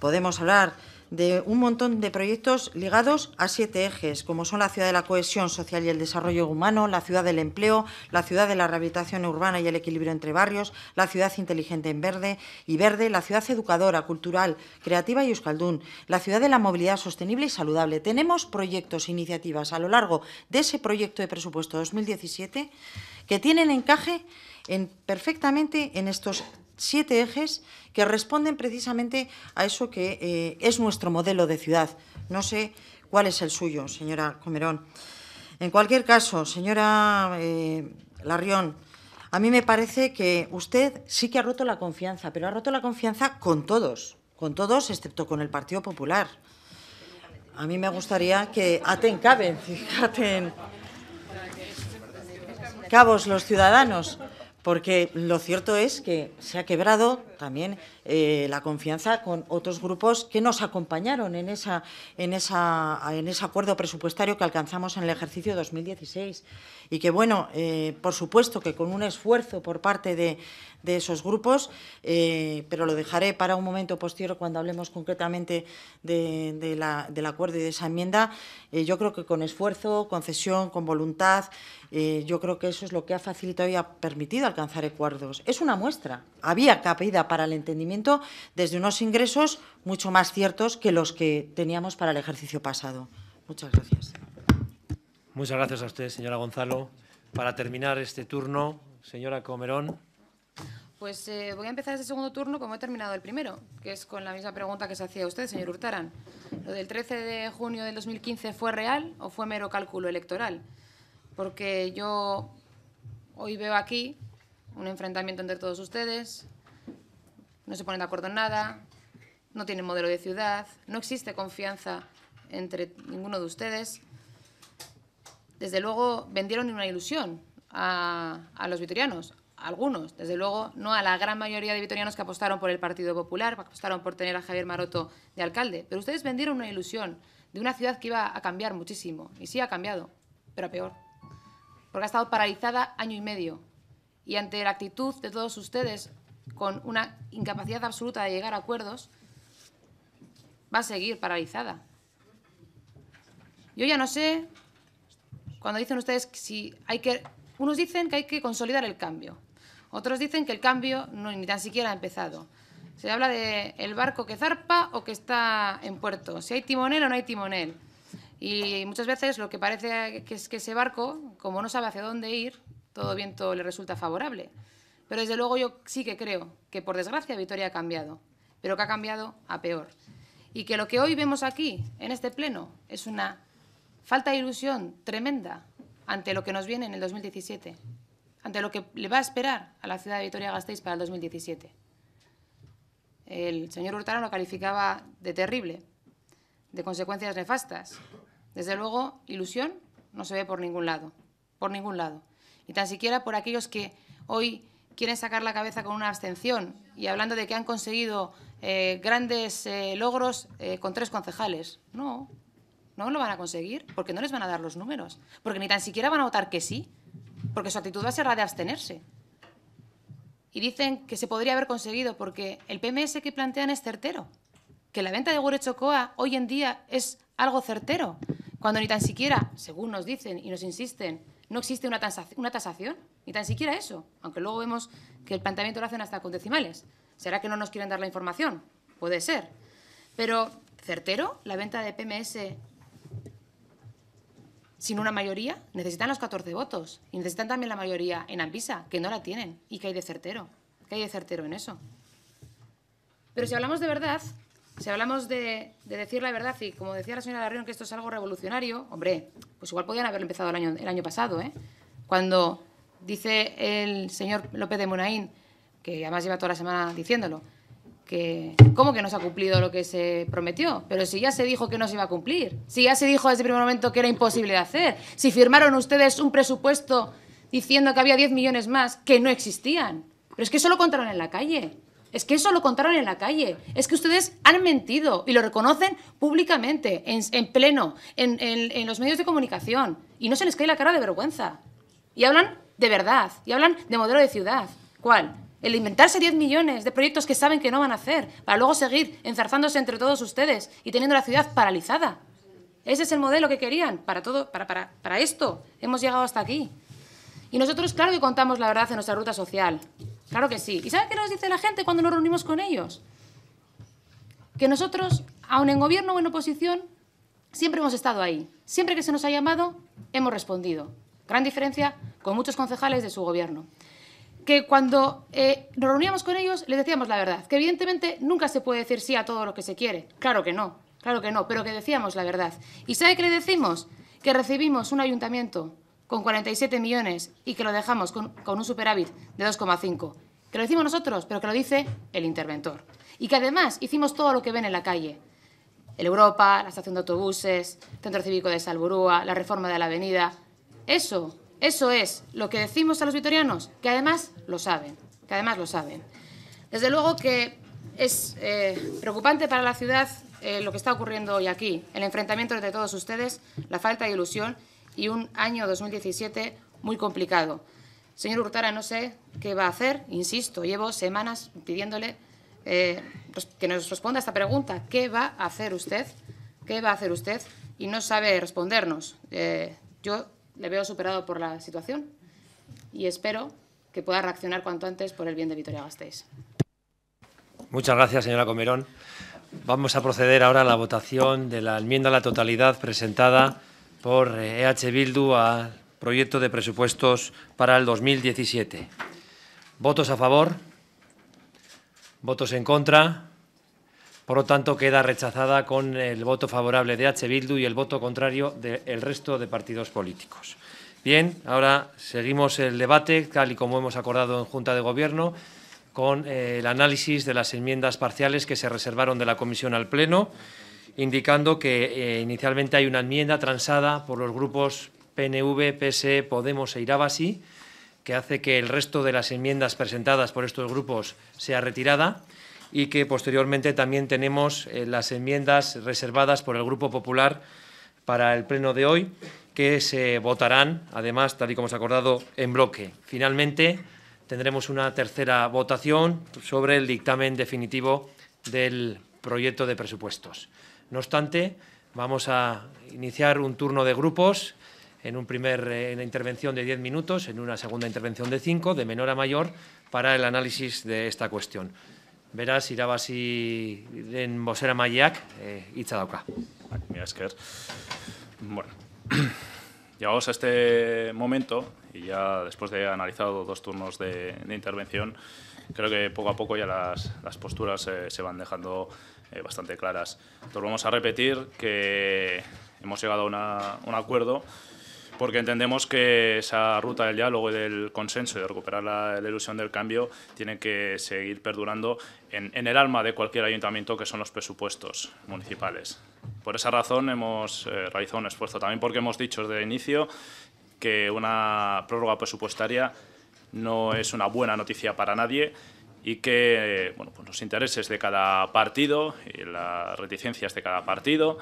podemos hablar de un montón de proyectos ligados a siete ejes, como son la ciudad de la cohesión social y el desarrollo humano, la ciudad del empleo, la ciudad de la rehabilitación urbana y el equilibrio entre barrios, la ciudad inteligente en verde y verde, la ciudad educadora, cultural, creativa y euskaldún, la ciudad de la movilidad sostenible y saludable. Tenemos proyectos, e iniciativas a lo largo de ese proyecto de presupuesto 2017 que tienen encaje en, perfectamente en estos siete ejes que responden precisamente a eso que eh, es nuestro modelo de ciudad. No sé cuál es el suyo, señora Comerón. En cualquier caso, señora eh, Larrión, a mí me parece que usted sí que ha roto la confianza, pero ha roto la confianza con todos, con todos excepto con el Partido Popular. A mí me gustaría que aten caben, aten cabos los ciudadanos porque lo cierto es que se ha quebrado también eh, la confianza con otros grupos que nos acompañaron en, esa, en, esa, en ese acuerdo presupuestario que alcanzamos en el ejercicio 2016. Y que, bueno, eh, por supuesto que con un esfuerzo por parte de, esos grupos, eh, pero lo dejaré para un momento posterior cuando hablemos concretamente de, del acuerdo y de esa enmienda. yo creo que con esfuerzo, concesión, con voluntad, yo creo que eso es lo que ha facilitado y ha permitido alcanzar acuerdos. Es una muestra. Había capida para el entendimiento desde unos ingresos mucho más ciertos que los que teníamos para el ejercicio pasado. Muchas gracias. Muchas gracias a usted, señora Gonzalo. Para terminar este turno, señora Comerón. Pues eh, voy a empezar este segundo turno como he terminado el primero, que es con la misma pregunta que se hacía usted, señor Hurtarán. ¿Lo del 13 de junio del 2015 fue real o fue mero cálculo electoral? Porque yo hoy veo aquí un enfrentamiento entre todos ustedes, no se ponen de acuerdo en nada, no tienen modelo de ciudad, no existe confianza entre ninguno de ustedes. Desde luego vendieron una ilusión a, los vitorianos, algunos, desde luego no a la gran mayoría de vitorianos que apostaron por el Partido Popular, que apostaron por tener a Javier Maroto de alcalde, pero ustedes vendieron una ilusión de una ciudad que iba a cambiar muchísimo, y sí ha cambiado, pero a peor, porque ha estado paralizada año y medio, y ante la actitud de todos ustedes con una incapacidad absoluta de llegar a acuerdos, va a seguir paralizada. Yo ya no sé, cuando dicen ustedes si hay que... Unos dicen que hay que consolidar el cambio, otros dicen que el cambio no, ni tan siquiera ha empezado. Se habla de el barco que zarpa o que está en puerto, si hay timonel o no hay timonel. Y muchas veces lo que parece es que ese barco, como no sabe hacia dónde ir, todo viento le resulta favorable. Pero desde luego yo sí que creo que, por desgracia, Vitoria ha cambiado, pero que ha cambiado a peor. Y que lo que hoy vemos aquí, en este Pleno, es una falta de ilusión tremenda ante lo que nos viene en el 2017, ante lo que le va a esperar a la ciudad de Vitoria-Gasteiz para el 2017. El señor Hurtado lo calificaba de terrible, de consecuencias nefastas. Desde luego, ilusión no se ve por ningún lado, por ningún lado. y tan siquiera por aquellos que hoy quieren sacar la cabeza con una abstención y hablando de que han conseguido eh, grandes eh, logros eh, con tres concejales. No, no lo van a conseguir porque no les van a dar los números, porque ni tan siquiera van a votar que sí, porque su actitud va a ser la de abstenerse. Y dicen que se podría haber conseguido porque el PMS que plantean es certero, que la venta de Gurechocoa hoy en día es algo certero, cuando ni tan siquiera, según nos dicen y nos insisten, no existe una tasación. Ni tan siquiera eso, aunque luego vemos que el planteamiento lo hacen hasta con decimales. ¿Será que no nos quieren dar la información? Puede ser. Pero, ¿certero? ¿La venta de PMS sin una mayoría? Necesitan los 14 votos y necesitan también la mayoría en Ampisa, que no la tienen. ¿Y qué hay de certero? ¿Qué hay de certero en eso? Pero si hablamos de verdad, si hablamos de, decir la verdad, y como decía la señora Larrión, que esto es algo revolucionario, hombre, pues igual podían haberlo empezado el año, el año pasado, ¿eh? cuando dice el señor López de Munaín, que además lleva toda la semana diciéndolo, que ¿cómo que no se ha cumplido lo que se prometió? Pero si ya se dijo que no se iba a cumplir, si ya se dijo desde el primer momento que era imposible de hacer, si firmaron ustedes un presupuesto diciendo que había 10 millones más que no existían. Pero es que eso lo contaron en la calle. Es que eso lo contaron en la calle. Es que ustedes han mentido y lo reconocen públicamente, en, pleno, en los medios de comunicación. Y no se les cae la cara de vergüenza. Y hablan de verdad y hablan de modelo de ciudad. ¿Cuál? El inventarse 10 millones de proyectos que saben que no van a hacer para luego seguir enzarzándose entre todos ustedes y teniendo la ciudad paralizada. Ese es el modelo que querían para todo, para, esto. Hemos llegado hasta aquí. Y nosotros, claro que contamos la verdad en nuestra ruta social. Claro que sí. ¿Y sabe qué nos dice la gente cuando nos reunimos con ellos? Que nosotros, aun en gobierno o en oposición, siempre hemos estado ahí. Siempre que se nos ha llamado, hemos respondido gran diferencia con muchos concejales de su gobierno. Que cuando eh, nos reuníamos con ellos les decíamos la verdad, que evidentemente nunca se puede decir sí a todo lo que se quiere, claro que no, claro que no, pero que decíamos la verdad. ¿Y sabe qué le decimos? Que recibimos un ayuntamiento con 47 millones y que lo dejamos con, un superávit de 2,5. Que lo decimos nosotros, pero que lo dice el interventor. Y que además hicimos todo lo que ven en la calle. El Europa, la estación de autobuses, Centro Cívico de Salburúa, la reforma de la avenida, eso, eso es lo que decimos a los vitorianos, que además lo saben, que además lo saben. Desde luego que es eh, preocupante para la ciudad eh, lo que está ocurriendo hoy aquí, el enfrentamiento entre todos ustedes, la falta de ilusión y un año 2017 muy complicado. Señor Hurtara, no sé qué va a hacer, insisto, llevo semanas pidiéndole eh, pues, que nos responda a esta pregunta. ¿Qué va a hacer usted? ¿Qué va a hacer usted? Y no sabe respondernos. yo le veo superado por la situación y espero que pueda reaccionar cuanto antes por el bien de Vitoria-Gasteiz. Muchas gracias, señora Comerón. Vamos a proceder ahora a la votación de la enmienda a la totalidad presentada por EH e Bildu al proyecto de presupuestos para el 2017. ¿Votos a favor? ¿Votos en contra? Por lo tanto, queda rechazada con el voto favorable de H. Bildu y el voto contrario del resto de partidos políticos. Bien, ahora seguimos el debate, tal y como hemos acordado en Junta de Gobierno, con eh, el análisis de las enmiendas parciales que se reservaron de la Comisión al Pleno, indicando que eh, inicialmente hay una enmienda transada por los grupos PNV, PSE, Podemos e Irabasi, que hace que el resto de las enmiendas presentadas por estos grupos sea retirada y que posteriormente también tenemos eh, las enmiendas reservadas por el Grupo Popular para el pleno de hoy, que se votarán, además, tal y como se ha acordado, en bloque. Finalmente, tendremos una tercera votación sobre el dictamen definitivo del proyecto de presupuestos. No obstante, vamos a iniciar un turno de grupos en una primera eh, intervención de diez minutos, en una segunda intervención de cinco, de menor a mayor, para el análisis de esta cuestión verás, irabazi den en maileak eh, hitza eh, dauka. Mira, esker. Bueno, llegamos a este momento y ya después de analizado dos turnos de, intervención, creo que poco a poco ya las, las posturas eh, se van dejando eh, bastante claras. Entonces vamos a repetir que hemos llegado a un acuerdo porque entendemos que esa ruta del diálogo y del consenso de recuperar la, ilusión del cambio tiene que seguir perdurando en, el alma de cualquier ayuntamiento que son los presupuestos municipales. Por esa razón hemos eh, realizado un esfuerzo, también porque hemos dicho desde el inicio que una prórroga presupuestaria no es una buena noticia para nadie y que bueno, pues los intereses de cada partido y las reticencias de cada partido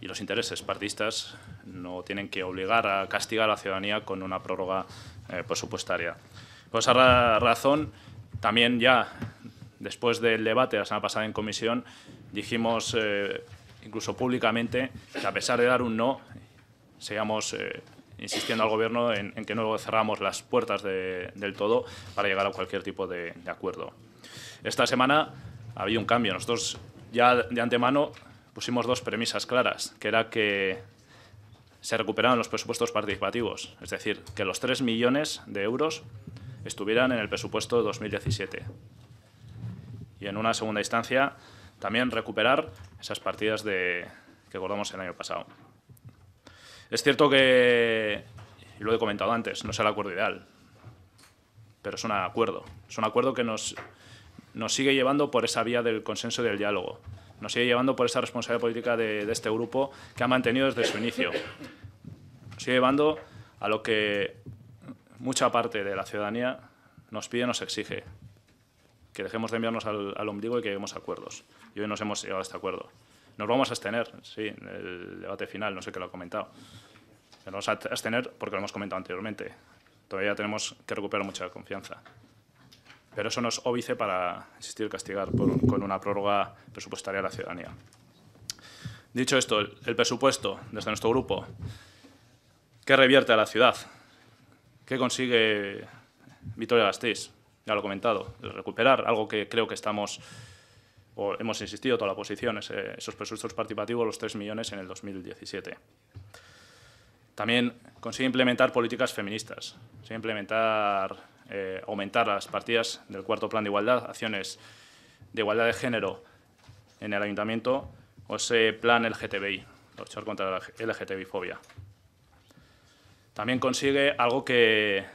y los intereses partidistas no tienen que obligar a castigar a la ciudadanía con una prórroga eh, presupuestaria. Por esa razón, también ya después del debate la semana pasada en comisión, dijimos eh, incluso públicamente que a pesar de dar un no, seguíamos eh, insistiendo al Gobierno en, que no cerramos las puertas del todo para llegar a cualquier tipo de, de acuerdo. Esta semana había un cambio. Nosotros ya de antemano pusimos dos premisas claras, que era que se recuperaran los presupuestos participativos, es decir, que los 3 millones de euros estuvieran en el presupuesto 2017. Y en una segunda instancia, también recuperar esas partidas de, que acordamos el año pasado. Es cierto que, y lo he comentado antes, no es el acuerdo ideal, pero es un acuerdo. Es un acuerdo que nos, nos sigue llevando por esa vía del consenso y del diálogo nos sigue llevando por esa responsabilidad política de, este grupo que ha mantenido desde su inicio. Nos sigue llevando a lo que mucha parte de la ciudadanía nos pide, nos exige, que dejemos de enviarnos al, ombligo y que lleguemos a acuerdos. Y hoy nos hemos llegado a este acuerdo. Nos vamos a abstener, sí, en el debate final, no sé qué lo ha comentado. Nos vamos a abstener porque lo hemos comentado anteriormente. Todavía tenemos que recuperar mucha confianza. Pero eso no es óbice para insistir y castigar con una prórroga presupuestaria a la ciudadanía. Dicho esto, el presupuesto desde nuestro grupo, ¿qué revierte a la ciudad? ¿Qué consigue Victoria Gastís, Ya lo he comentado, recuperar algo que creo que estamos, o hemos insistido toda la oposición, esos presupuestos participativos, los 3 millones en el 2017. También consigue implementar políticas feministas, implementar eh, aumentar las partidas del cuarto plan de igualdad, acciones de igualdad de género en el ayuntamiento o ese plan LGTBI, luchar contra la LGTBI-fobia. También consigue algo que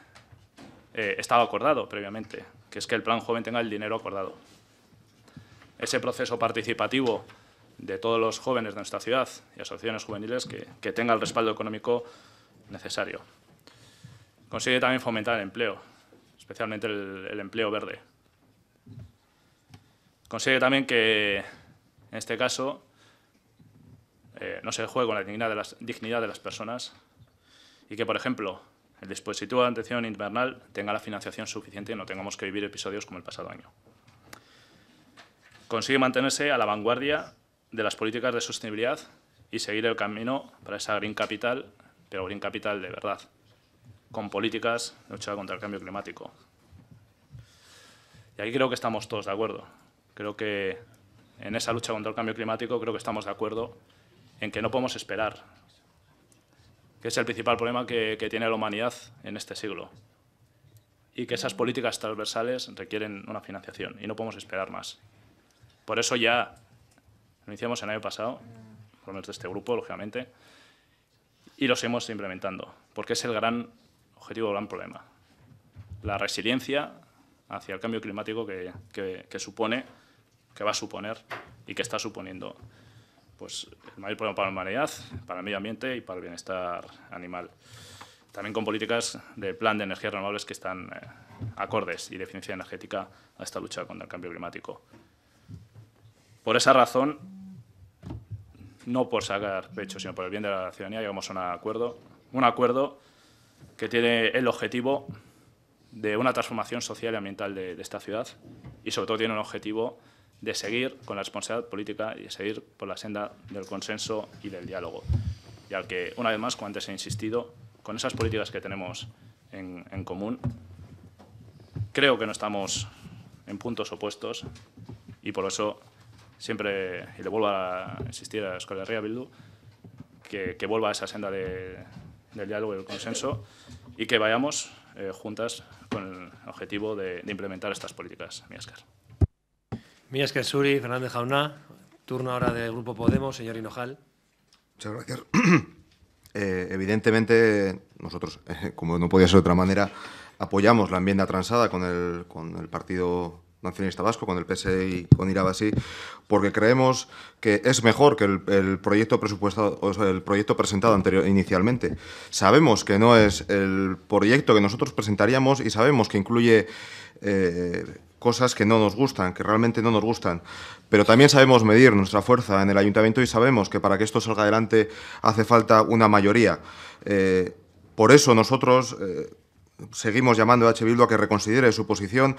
eh, estaba acordado previamente, que es que el plan joven tenga el dinero acordado. Ese proceso participativo de todos los jóvenes de nuestra ciudad y asociaciones juveniles que, que tenga el respaldo económico necesario. Consigue también fomentar el empleo, especialmente el, empleo verde. Consigue también que, en este caso, eh, no se juegue con la dignidad de las, dignidad de las personas y que, por ejemplo, el dispositivo de atención invernal tenga la financiación suficiente y no tengamos que vivir episodios como el pasado año. Consigue mantenerse a la vanguardia de las políticas de sostenibilidad y seguir el camino para esa green capital, pero green capital de verdad con políticas de lucha contra el cambio climático. Y aquí creo que estamos todos de acuerdo. Creo que en esa lucha contra el cambio climático creo que estamos de acuerdo en que no podemos esperar, que es el principal problema que, tiene la humanidad en este siglo y que esas políticas transversales requieren una financiación y no podemos esperar más. Por eso ya lo iniciamos el año pasado, por lo de este grupo, lógicamente, y lo seguimos implementando, porque es el gran objetivo gran problema, la resiliencia hacia el cambio climático que, que, supone, que va a suponer y que está suponiendo pues, el mayor problema para la humanidad, para el medio ambiente y para el bienestar animal. También con políticas de plan de energías renovables que están eh, acordes y de eficiencia energética a esta lucha contra el cambio climático. Por esa razón, no por sacar pecho, sino por el bien de la ciudadanía, llegamos a un acuerdo, un acuerdo que tiene el objetivo de una transformación social y ambiental de, esta ciudad y sobre todo tiene el objetivo de seguir con la responsabilidad política y de seguir por la senda del consenso y del diálogo. Y al que, una vez más, como antes he insistido, con esas políticas que tenemos en, común, creo que no estamos en puntos opuestos y por eso siempre, y le vuelvo a insistir a la Ría Bildu, que, vuelva a esa senda de, del diálogo y del consenso y que vayamos eh, juntas con el objetivo de, de implementar estas políticas. Miasker. Miasker Suri, Fernández Jauna, turno ahora del Grupo Podemos, señor Hinojal. Muchas gracias. Eh, evidentemente, nosotros, eh, como no podía ser de otra manera, apoyamos la enmienda transada con el, con el Partido nacionalista vasco, con el PSI, e con Irabasí, porque creemos que es mejor que el, proyecto presupuestado, o el proyecto presentado anterior, inicialmente. Sabemos que no es el proyecto que nosotros presentaríamos y sabemos que incluye eh, cosas que no nos gustan, que realmente no nos gustan. Pero también sabemos medir nuestra fuerza en el ayuntamiento y sabemos que para que esto salga adelante hace falta una mayoría. Eh, por eso nosotros eh, seguimos llamando a H. Bildu a que reconsidere su posición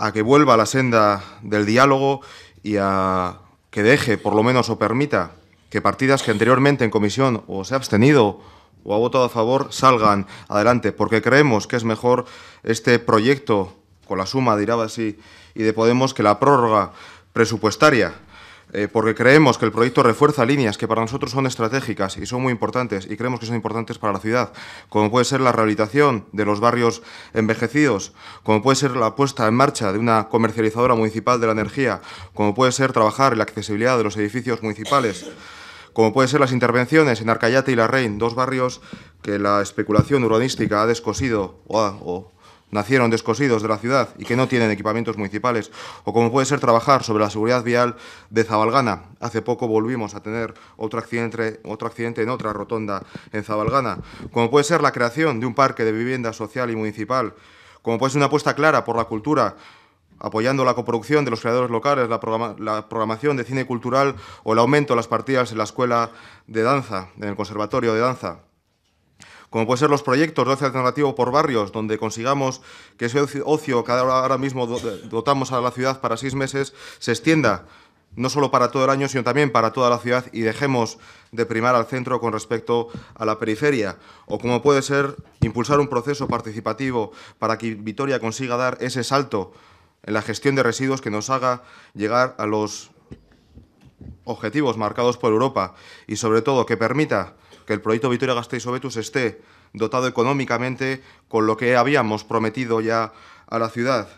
a que vuelva a la senda del diálogo y a que deje, por lo menos, o permita que partidas que anteriormente en comisión o se ha abstenido o ha votado a favor salgan adelante, porque creemos que es mejor este proyecto con la suma de así y de Podemos que la prórroga presupuestaria eh, porque creemos que el proyecto refuerza líneas que para nosotros son estratégicas y son muy importantes y creemos que son importantes para la ciudad, como puede ser la rehabilitación de los barrios envejecidos, como puede ser la puesta en marcha de una comercializadora municipal de la energía, como puede ser trabajar en la accesibilidad de los edificios municipales como puede ser las intervenciones en Arcayate y La Reina, dos barrios que la especulación urbanística ha descosido o, ha, nacieron descosidos de la ciudad y que no tienen equipamientos municipales, o como puede ser trabajar sobre la seguridad vial de Zabalgana. Hace poco volvimos a tener otro accidente, otro accidente en otra rotonda en Zabalgana, como puede ser la creación de un parque de vivienda social y municipal, como puede ser una apuesta clara por la cultura apoyando la coproducción de los creadores locales, la, la programación de cine cultural o el aumento de las partidas en la escuela de danza, en el conservatorio de danza como puede ser los proyectos de ocio alternativo por barrios, donde consigamos que ese ocio que ahora mismo dotamos a la ciudad para seis meses se extienda no solo para todo el año, sino también para toda la ciudad y dejemos de primar al centro con respecto a la periferia. O como puede ser impulsar un proceso participativo para que Vitoria consiga dar ese salto en la gestión de residuos que nos haga llegar a los objetivos marcados por Europa y sobre todo que permita que el proyecto Vitoria Gasteiz Obetus esté dotado económicamente con lo que habíamos prometido ya a la ciudad.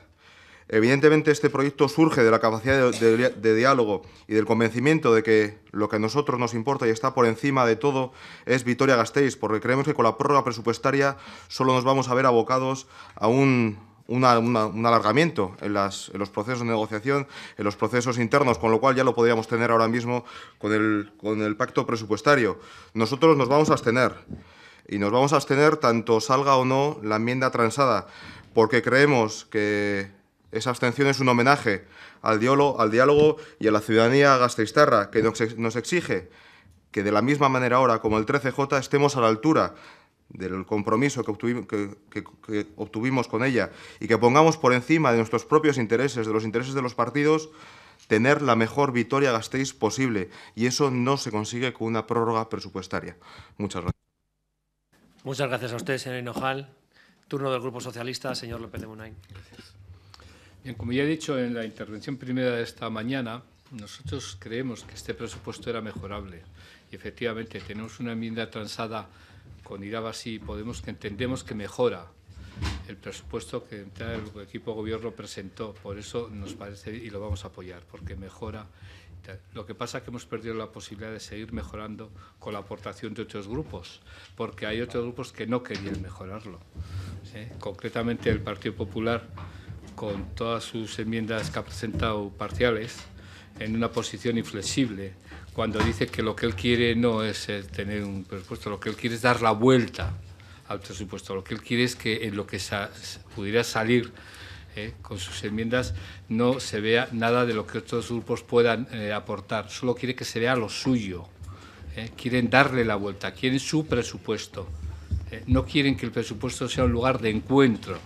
Evidentemente este proyecto surge de la capacidad de, diálogo y del convencimiento de que lo que a nosotros nos importa y está por encima de todo es Vitoria Gasteiz, porque creemos que con la prórroga presupuestaria solo nos vamos a ver abocados a un un alargamiento en, los procesos de negociación, en los procesos internos, con lo cual ya lo podríamos tener ahora mismo con el, pacto presupuestario. Nosotros nos vamos a abstener y nos vamos a abstener tanto salga o no la enmienda transada, porque creemos que esa abstención es un homenaje al diálogo, y a la ciudadanía gasteiztarra que nos exige que de la misma manera ahora como el 13J estemos a la altura del compromiso que obtuvimos, con ella y que pongamos por encima de nuestros propios intereses, de los intereses de los partidos, tener la mejor victoria gastéis posible. Y eso no se consigue con una prórroga presupuestaria. Muchas gracias. Muchas gracias a usted, señor Hinojal. Turno del Grupo Socialista, señor López de Munain. Gracias. Bien, como ya he dicho en la intervención primera de esta mañana, nosotros creemos que este presupuesto era mejorable. Y efectivamente, tenemos una enmienda transada con Irabasi Podemos que entendemos que mejora el presupuesto que el equipo gobierno presentó. Por eso nos parece y lo vamos a apoyar, porque mejora. Lo que pasa es que hemos perdido la posibilidad de seguir mejorando con la aportación de otros grupos, porque hay otros grupos que no querían mejorarlo. Concretamente el Partido Popular, con todas sus enmiendas que ha presentado parciales, en una posición inflexible cuando dice que lo que él quiere no es eh, tener un presupuesto, lo que él quiere es dar la vuelta al presupuesto, lo que él quiere es que en lo que pudiera salir eh, con sus enmiendas no se vea nada de lo que otros grupos puedan eh, aportar, solo quiere que se vea lo suyo, quieren darle la vuelta, quieren su presupuesto, no quieren que el presupuesto sea un lugar de encuentro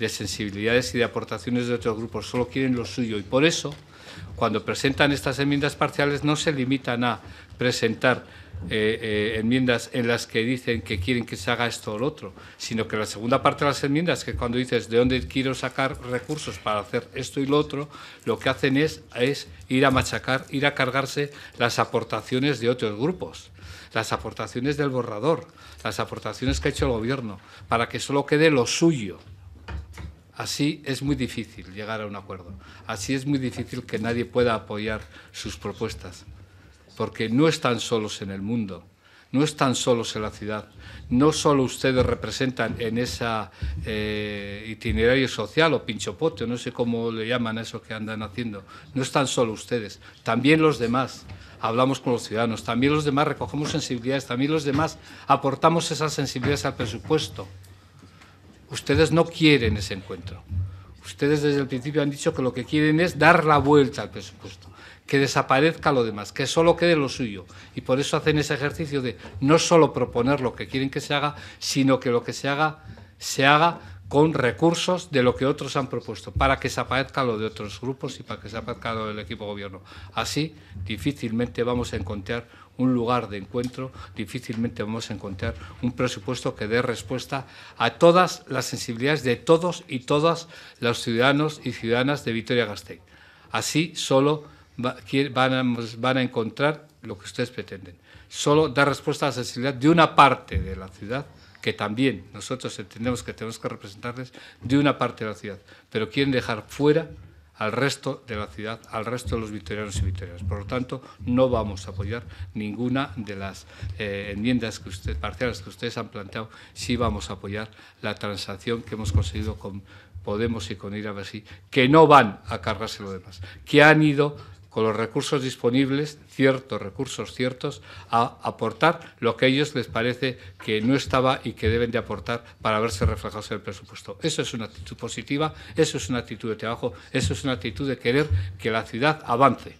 de sensibilidades y de aportaciones de otros grupos, solo quieren lo suyo y por eso cuando presentan estas enmiendas parciales no se limitan a presentar eh, eh, enmiendas en las que dicen que quieren que se haga esto o lo otro, sino que la segunda parte de las enmiendas, que cuando dices de dónde quiero sacar recursos para hacer esto y lo otro, lo que hacen es ir a machacar, ir a cargarse las aportaciones de otros grupos, las aportaciones del borrador, las aportaciones que ha hecho el Gobierno, para que solo quede lo suyo. Así es muy difícil llegar a un acuerdo. Así es muy difícil que nadie pueda apoyar sus propuestas, porque no están solos en el mundo, no están solos en la ciudad. No solo ustedes representan en ese eh, itinerario social o pinchopote, no sé cómo le llaman a eso que andan haciendo, no están solo ustedes, también los demás hablamos con los ciudadanos, también los demás recogemos sensibilidades, también los demás aportamos esas sensibilidades al presupuesto. Ustedes no quieren ese encuentro. Ustedes desde el principio han dicho que lo que quieren es dar la vuelta al presupuesto, que desaparezca lo demás, que solo quede lo suyo. Y por eso hacen ese ejercicio de no solo proponer lo que quieren que se haga, sino que lo que se haga se haga con recursos de lo que otros han propuesto, para que desaparezca lo de otros grupos y para que desaparezca lo del equipo gobierno. Así difícilmente vamos a encontrar un lugar de encuentro, difícilmente vamos a encontrar un presupuesto que dé respuesta a todas las sensibilidades de todos y todas los ciudadanos y ciudadanas de Vitoria-Gasteiz. Así solo van a, van a encontrar lo que ustedes pretenden. Solo dar respuesta a la sensibilidad de una parte de la ciudad, que también nosotros entendemos que tenemos que representarles, de una parte de la ciudad. Pero quieren dejar fuera al resto de la ciudad, al resto de los victorianos y victorianas. Por lo tanto, no vamos a apoyar ninguna de las eh, enmiendas parciales que ustedes han planteado, sí vamos a apoyar la transacción que hemos conseguido con Podemos y con ver Brasil, que no van a cargarse lo demás, que han ido con los recursos disponibles, ciertos recursos ciertos, a aportar lo que a ellos les parece que no estaba y que deben de aportar para verse reflejados en el presupuesto. Eso es una actitud positiva, eso es una actitud de trabajo, eso es una actitud de querer que la ciudad avance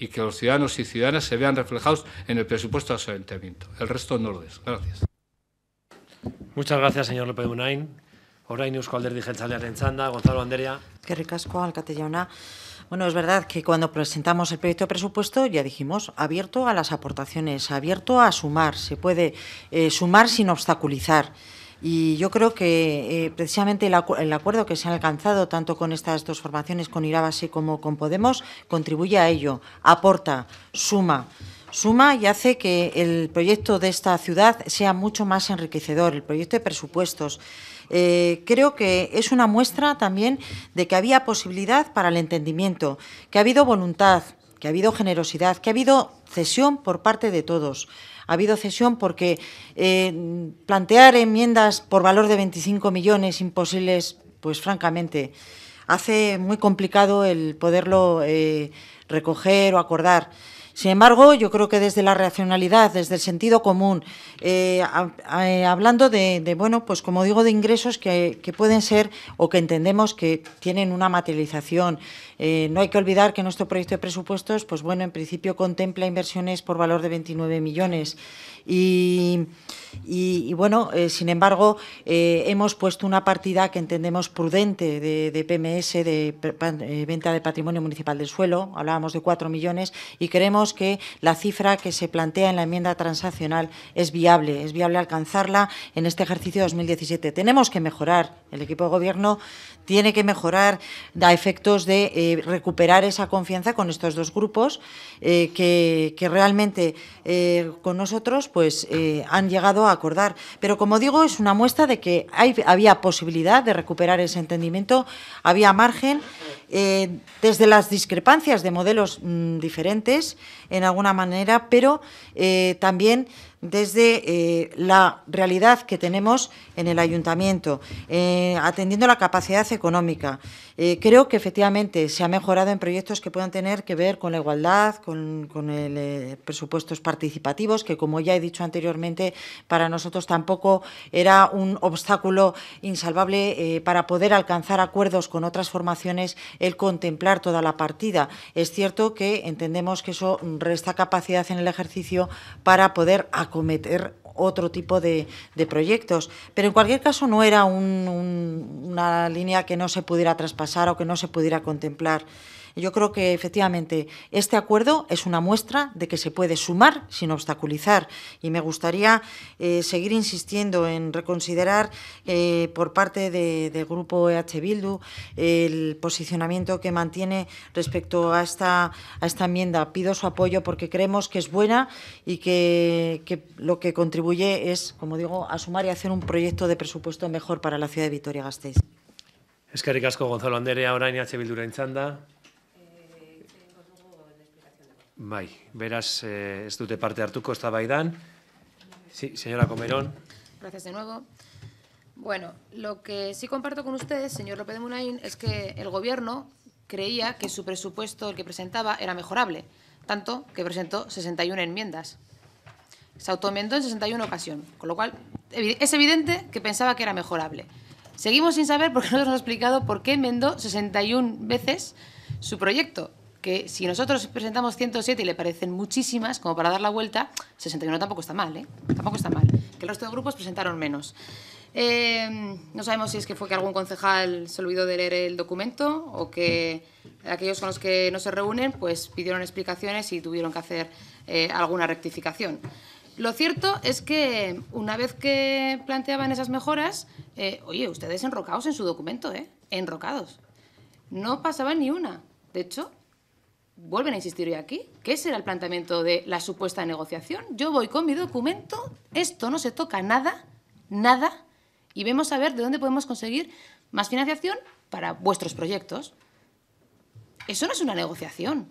y que los ciudadanos y ciudadanas se vean reflejados en el presupuesto de asentamiento. ayuntamiento. El resto no lo es. Gracias. Muchas gracias, señor López Unain. Gonzalo Andrea qué ricasco, bueno, es verdad que cuando presentamos el proyecto de presupuesto ya dijimos abierto a las aportaciones, abierto a sumar, se puede eh, sumar sin obstaculizar. Y yo creo que eh, precisamente el, acuerdo que se ha alcanzado tanto con estas dos formaciones, con Irabase como con Podemos, contribuye a ello, aporta, suma. Suma y hace que el proyecto de esta ciudad sea mucho más enriquecedor, el proyecto de presupuestos. Eh, creo que es una muestra también de que había posibilidad para el entendimiento, que ha habido voluntad, que ha habido generosidad, que ha habido cesión por parte de todos. Ha habido cesión porque eh, plantear enmiendas por valor de 25 millones imposibles, pues francamente, hace muy complicado el poderlo eh, recoger o acordar. Sin embargo, yo creo que desde la racionalidad, desde el sentido común, eh, eh, hablando de, bueno, pues como digo, de ingresos que, que pueden ser o que entendemos que tienen una materialización eh, no hay que olvidar que nuestro proyecto de presupuestos, pues bueno, en principio contempla inversiones por valor de 29 millones. Y, bueno, eh, sin embargo, eh, hemos puesto una partida que entendemos prudente de, PMS, de venta de patrimonio municipal del suelo, hablábamos de 4 millones, y creemos que la cifra que se plantea en la enmienda transaccional es viable, es viable alcanzarla en este ejercicio 2017. Tenemos que mejorar, el equipo de gobierno tiene que mejorar a efectos de recuperar esa confianza con estos dos grupos eh, que, realmente eh, con nosotros pues eh, han llegado a acordar. Pero como digo, es una muestra de que había posibilidad de recuperar ese entendimiento, había margen. desde las discrepancias de modelos mm, diferentes, en alguna manera, pero también desde eh, la realidad que tenemos en el ayuntamiento, eh, atendiendo la capacidad económica. Eh, creo que efectivamente se ha mejorado en proyectos que puedan tener que ver con la igualdad, con, presupuestos participativos, que como ya he dicho anteriormente, para nosotros tampoco era un obstáculo insalvable para poder alcanzar acuerdos con otras formaciones el contemplar toda la partida. Es cierto que entendemos que eso resta capacidad en el ejercicio para poder cometer otro tipo de, proyectos. Pero en cualquier caso no era una línea que no se pudiera traspasar o que no se pudiera contemplar. Yo creo que efectivamente este acuerdo es una muestra de que se puede sumar sin obstaculizar y me gustaría eh, seguir insistiendo en reconsiderar eh, por parte del Grupo EH Bildu el posicionamiento que mantiene respecto a esta, a esta enmienda. Pido su apoyo porque creemos que es buena y que, lo que contribuye es, como digo, a sumar y hacer un proyecto de presupuesto mejor para la ciudad de Vitoria-Gasteiz. Gonzalo Andere, Bai, verás, eh, parte hartuko Baidán. Sí, señora Comerón. Gracias de nuevo. Bueno, lo que sí comparto con ustedes, señor López de Munain, es que el Gobierno creía que su presupuesto, el que presentaba, era mejorable, tanto que presentó 61 enmiendas. Se automendó en 61 ocasión, con lo cual es evidente que pensaba que era mejorable. Seguimos sin saber, porque no nos ha explicado por qué enmendó 61 veces su proyecto, que si nosotros presentamos 107 y le parecen muchísimas, como para dar la vuelta, 61 tampoco está mal, ¿eh? Tampoco está mal. Que el resto de grupos presentaron menos. Em, no sabemos si es que fue que algún concejal se olvidó de leer el documento o que aquellos con los que no se reúnen pues pidieron explicaciones y tuvieron que hacer eh, alguna rectificación. Lo cierto es que una vez que planteaban esas mejoras, eh, oye, ustedes enrocados en su documento, ¿eh? Enrocados. No pasaba ni una. De hecho, vuelven a insistir hoy aquí, que ese era el planteamiento de la supuesta negociación. Yo voy con mi documento, esto no se toca nada, nada, y vemos a ver de dónde podemos conseguir más financiación para vuestros proyectos. Eso no es una negociación.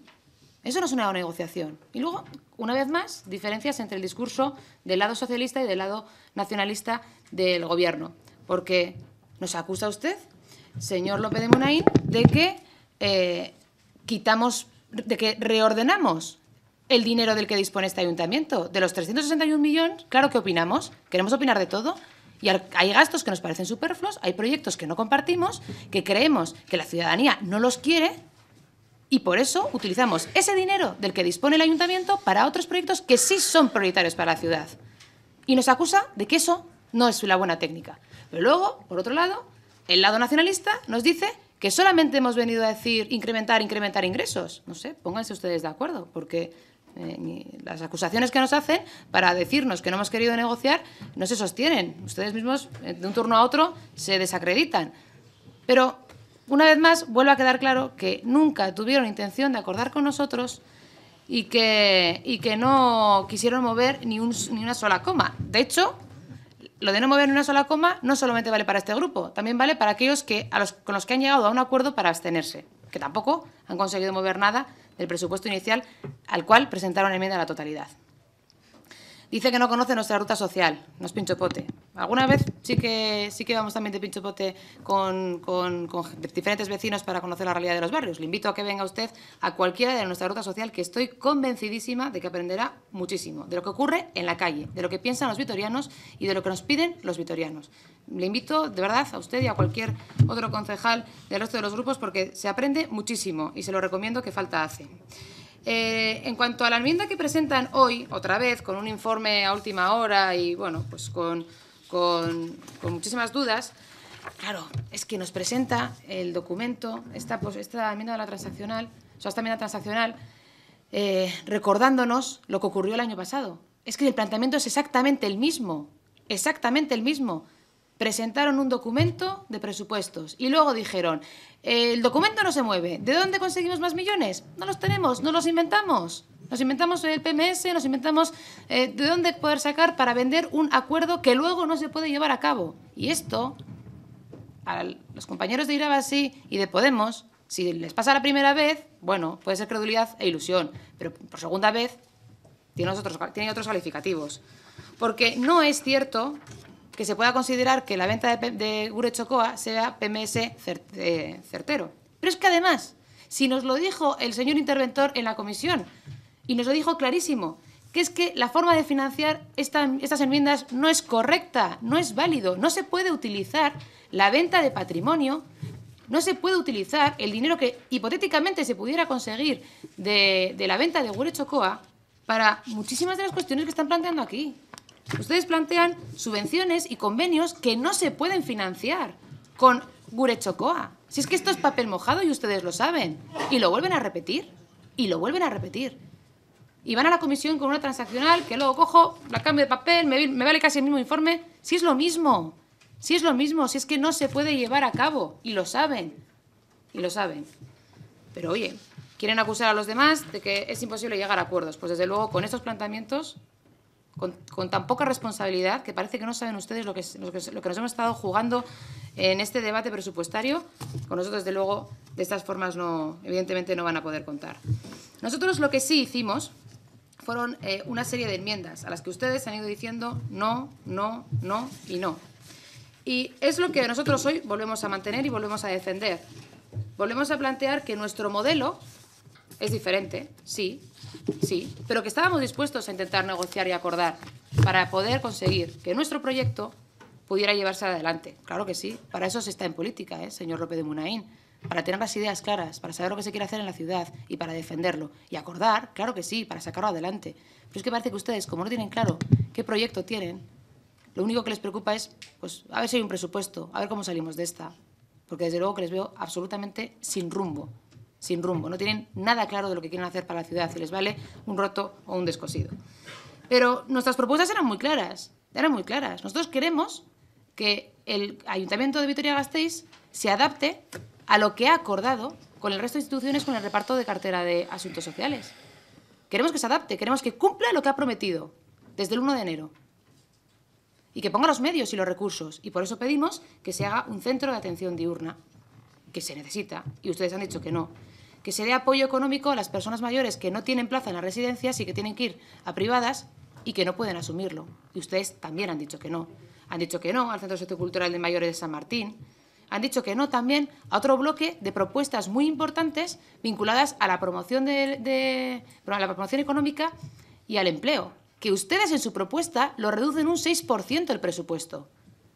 Eso no es una negociación. Y luego, una vez más, diferencias entre el discurso del lado socialista y del lado nacionalista del gobierno. Porque nos acusa usted, señor López de Munaín, de que eh, quitamos de que reordenamos el dinero del que dispone este ayuntamiento. De los 361 millones, claro que opinamos, queremos opinar de todo. Y hay gastos que nos parecen superfluos, hay proyectos que no compartimos, que creemos que la ciudadanía no los quiere y por eso utilizamos ese dinero del que dispone el ayuntamiento para otros proyectos que sí son prioritarios para la ciudad. Y nos acusa de que eso no es la buena técnica. Pero luego, por otro lado, el lado nacionalista nos dice que solamente hemos venido a decir incrementar, incrementar ingresos. No sé, pónganse ustedes de acuerdo, porque eh, las acusaciones que nos hacen para decirnos que no hemos querido negociar no se sostienen. Ustedes mismos, eh, de un turno a otro, se desacreditan. Pero, una vez más, vuelve a quedar claro que nunca tuvieron intención de acordar con nosotros y que, y que no quisieron mover ni, ni una sola coma. De hecho, lo de no mover una sola coma no solamente vale para este grupo, también vale para aquellos que, con los que han llegado a un acuerdo para abstenerse, que tampoco han conseguido mover nada del presupuesto inicial al cual presentaron enmienda a la totalidad. Dice que no conoce nuestra ruta social, no es pinchopote. Alguna vez sí que, sí que vamos también de pinchopote con, con, con diferentes vecinos para conocer la realidad de los barrios. Le invito a que venga usted a cualquiera de nuestra ruta social, que estoy convencidísima de que aprenderá muchísimo de lo que ocurre en la calle, de lo que piensan los vitorianos y de lo que nos piden los vitorianos. Le invito de verdad a usted y a cualquier otro concejal del resto de los grupos porque se aprende muchísimo y se lo recomiendo que falta hace. Eh, en cuanto a la enmienda que presentan hoy, otra vez, con un informe a última hora y, bueno, pues con, muchísimas dudas, claro, es que nos presenta el documento, esta, pues, enmienda la transaccional, transaccional, eh, recordándonos lo que ocurrió el año pasado. Es que el planteamiento es exactamente el mismo, exactamente el mismo presentaron un documento de presupuestos y luego dijeron, el documento no se mueve, ¿de dónde conseguimos más millones? No los tenemos, no los inventamos. Nos inventamos el PMS, nos inventamos eh, de dónde poder sacar para vender un acuerdo que luego no se puede llevar a cabo. Y esto, a los compañeros de Irabasi y de Podemos, si les pasa la primera vez, bueno, puede ser credulidad e ilusión, pero por segunda vez tiene otros, tienen otros calificativos. Porque no es cierto que se pueda considerar que la venta de, Gure Chocoa sea PMS eh, certero. Pero es que además, si nos lo dijo el señor interventor en la comisión, y nos lo dijo clarísimo, que es que la forma de financiar estas enmiendas no es correcta, no es válido, no se puede utilizar la venta de patrimonio, no se puede utilizar el dinero que hipotéticamente se pudiera conseguir de, la venta de Gure Chocoa para muchísimas de las cuestiones que están planteando aquí. Ustedes plantean subvenciones y convenios que no se pueden financiar con Gurechocoa. Si es que esto es papel mojado y ustedes lo saben. Y lo vuelven a repetir. Y lo vuelven a repetir. Y van a la comisión con una transaccional que luego cojo, la cambio de papel, me vale casi el mismo informe. Si es lo mismo. Si es lo mismo. Si es que no se puede llevar a cabo. Y lo saben. Y lo saben. Pero oye, quieren acusar a los demás de que es imposible llegar a acuerdos. Pues desde luego, con estos planteamientos con, tan poca responsabilidad que parece que no saben ustedes lo que, nos hemos estado jugando en este debate presupuestario. Con nosotros, desde luego, de estas formas, no, evidentemente no van a poder contar. Nosotros lo que sí hicimos fueron eh, una serie de enmiendas a las que ustedes han ido diciendo no, no, no y no. Y es lo que nosotros hoy volvemos a mantener y volvemos a defender. Volvemos a plantear que nuestro modelo es diferente, sí, sí, pero que estábamos dispuestos a intentar negociar y acordar para poder conseguir que nuestro proyecto pudiera llevarse adelante. Claro que sí, para eso se está en política, ¿eh? señor López de Munaín, para tener las ideas claras, para saber lo que se quiere hacer en la ciudad y para defenderlo. Y acordar, claro que sí, para sacarlo adelante. Pero es que parece que ustedes, como no tienen claro qué proyecto tienen, lo único que les preocupa es, pues, a ver si hay un presupuesto, a ver cómo salimos de esta. Porque desde luego que les veo absolutamente sin rumbo sin rumbo, no tienen nada claro de lo que quieren hacer para la ciudad Si les vale un roto o un descosido. Pero nuestras propuestas eran muy claras, eran muy claras. Nosotros queremos que el Ayuntamiento de Vitoria-Gasteiz se adapte a lo que ha acordado con el resto de instituciones con el reparto de cartera de asuntos sociales. Queremos que se adapte, queremos que cumpla lo que ha prometido desde el 1 de enero y que ponga los medios y los recursos. Y por eso pedimos que se haga un centro de atención diurna, que se necesita, y ustedes han dicho que no que se dé apoyo económico a las personas mayores que no tienen plaza en las residencias y que tienen que ir a privadas y que no pueden asumirlo. Y ustedes también han dicho que no. Han dicho que no al Centro Sociocultural de Mayores de San Martín. Han dicho que no también a otro bloque de propuestas muy importantes vinculadas a la promoción, de, a la promoción económica y al empleo, que ustedes en su propuesta lo reducen un 6% el presupuesto.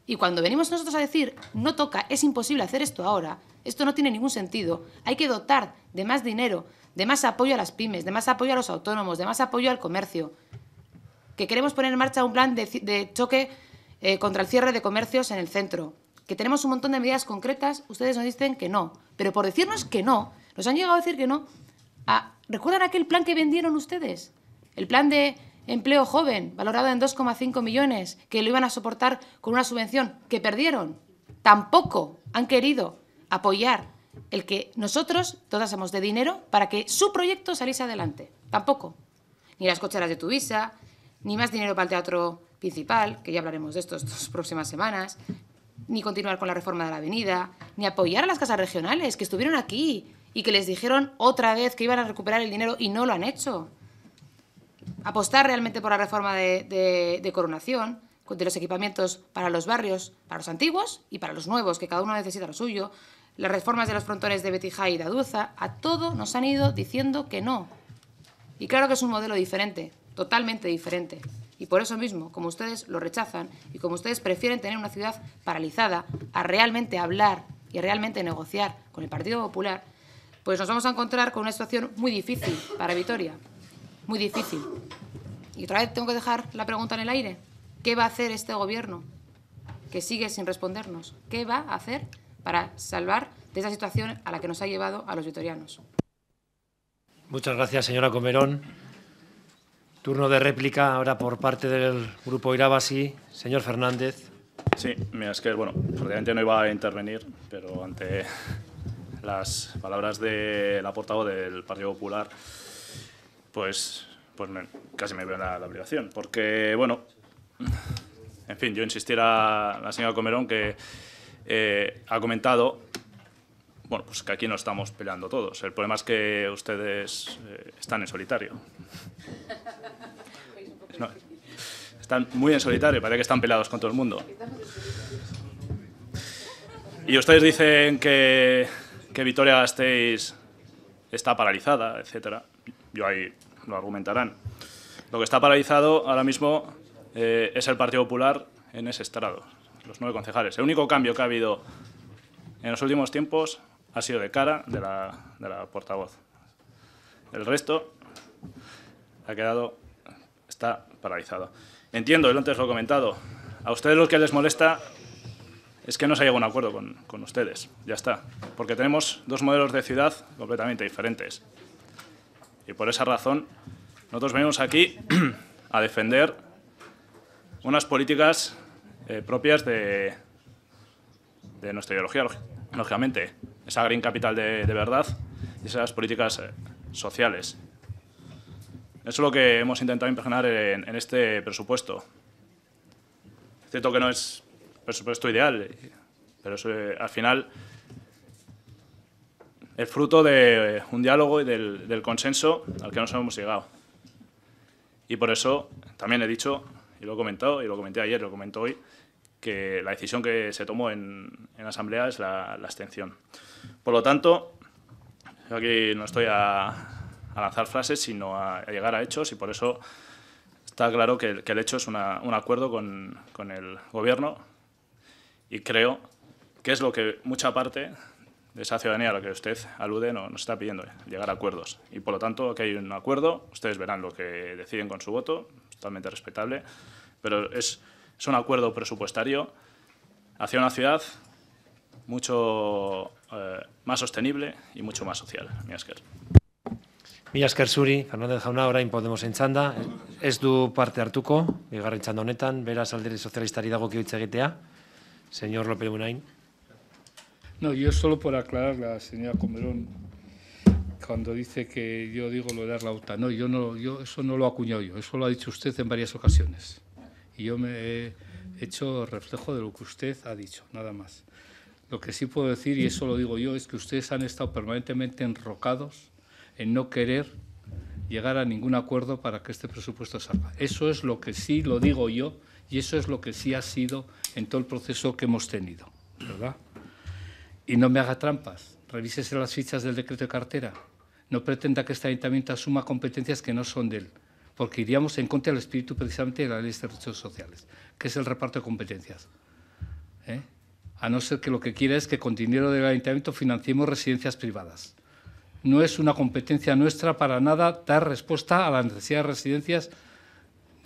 Y cuando venimos nosotros a decir, no toca, es imposible hacer esto ahora, esto no tiene ningún sentido, hay que dotar de más dinero, de más apoyo a las pymes, de más apoyo a los autónomos, de más apoyo al comercio, que queremos poner en marcha un plan de, choque eh, contra el cierre de comercios en el centro, que tenemos un montón de medidas concretas, ustedes nos dicen que no. Pero por decirnos que no, nos han llegado a decir que no, ¿recuerdan aquel plan que vendieron ustedes? El plan de Empleo joven, valorado en 2,5 millones, que lo iban a soportar con una subvención que perdieron. Tampoco han querido apoyar el que nosotros hemos de dinero para que su proyecto saliese adelante. Tampoco. Ni las cocheras de Tuvisa, ni más dinero para el teatro principal, que ya hablaremos de esto estas próximas semanas, ni continuar con la reforma de la avenida, ni apoyar a las casas regionales que estuvieron aquí y que les dijeron otra vez que iban a recuperar el dinero y no lo han hecho apostar realmente por la reforma de, coronación, de los equipamientos para los barrios, para los antiguos y para los nuevos, que cada uno necesita lo suyo, las reformas de los frontones de Betijá y de Aduza, a todo nos han ido diciendo que no. Y claro que es un modelo diferente, totalmente diferente. Y por eso mismo, como ustedes lo rechazan y como ustedes prefieren tener una ciudad paralizada a realmente hablar y realmente negociar con el Partido Popular, pues nos vamos a encontrar con una situación muy difícil para Vitoria muy difícil. Y otra vez tengo que dejar la pregunta en el aire. ¿Qué va a hacer este gobierno que sigue sin respondernos? ¿Qué va a hacer para salvar de esa situación a la que nos ha llevado a los vitorianos? Muchas gracias, señora Comerón. Turno de réplica ahora por parte del Grupo Irabasi. Señor Fernández. Sí, es que, bueno, obviamente no iba a intervenir, pero ante las palabras del aportado del Partido Popular, pues, pues me, casi me veo la, la obligación. Porque, bueno, en fin, yo insistiera a la señora Comerón que eh, ha comentado bueno, pues que aquí no estamos peleando todos. El problema es que ustedes eh, están en solitario. están muy en solitario, parece que están pelados con todo el mundo. Y ustedes dicen que, que Vitoria está paralizada, etcétera. Yo ahí lo argumentarán. Lo que está paralizado ahora mismo eh, es el Partido Popular en ese estrado, los nueve concejales. El único cambio que ha habido en los últimos tiempos ha sido de cara de la, portavoz. El resto ha quedado, está paralizado. Entiendo, el antes lo he comentado, a ustedes lo que les molesta es que no se haya un acuerdo con, con ustedes, ya está. Porque tenemos dos modelos de ciudad completamente diferentes. Y por esa razón, nosotros venimos aquí a defender unas políticas eh, propias de, nuestra ideología, lógicamente. Esa green capital de, verdad y esas políticas eh, sociales. Eso es lo que hemos intentado impregnar en, este presupuesto. Es cierto que no es presupuesto ideal, pero eh, al final el fruto de eh, un diálogo y del, consenso al que nos hemos llegado. Y por eso también he dicho, y lo he comentado, y lo comenté ayer, lo comento hoy, que la decisión que se tomó en, en Asamblea es la, abstención. Por lo tanto, aquí no estoy a, lanzar frases, sino a, llegar a hechos, y por eso está claro que, el hecho es un acuerdo con, con el Gobierno, y creo que es lo que mucha parte de esa ciudadanía a la que usted alude no, nos está pidiendo llegar a acuerdos. Y por lo tanto, que hay un acuerdo, ustedes verán lo que deciden con su voto, totalmente respetable, pero es, un acuerdo presupuestario hacia una ciudad mucho eh, más sostenible y mucho más social. Miasker. Miasker Suri, Fernández Jauna, imponemos en Chanda. es du parte artuco bigarren en honetan, beraz alderi Socialista dago hitz egitea. Señor López Munain. No, yo solo por aclarar la señora Comerón, cuando dice que yo digo lo de dar la No, yo no, yo eso no lo acuñado yo, eso lo ha dicho usted en varias ocasiones. Y yo me he hecho reflejo de lo que usted ha dicho, nada más. Lo que sí puedo decir, y eso lo digo yo, es que ustedes han estado permanentemente enrocados en no querer llegar a ningún acuerdo para que este presupuesto salga. Eso es lo que sí lo digo yo y eso es lo que sí ha sido en todo el proceso que hemos tenido, ¿verdad? Y no me haga trampas, revísese las fichas del decreto de cartera. No pretenda que este ayuntamiento asuma competencias que no son de él, porque iríamos en contra del espíritu precisamente de la ley de derechos sociales, que es el reparto de competencias. ¿eh? A no ser que lo que quiera es que con dinero del ayuntamiento financiemos residencias privadas. No es una competencia nuestra para nada dar respuesta a la necesidad de residencias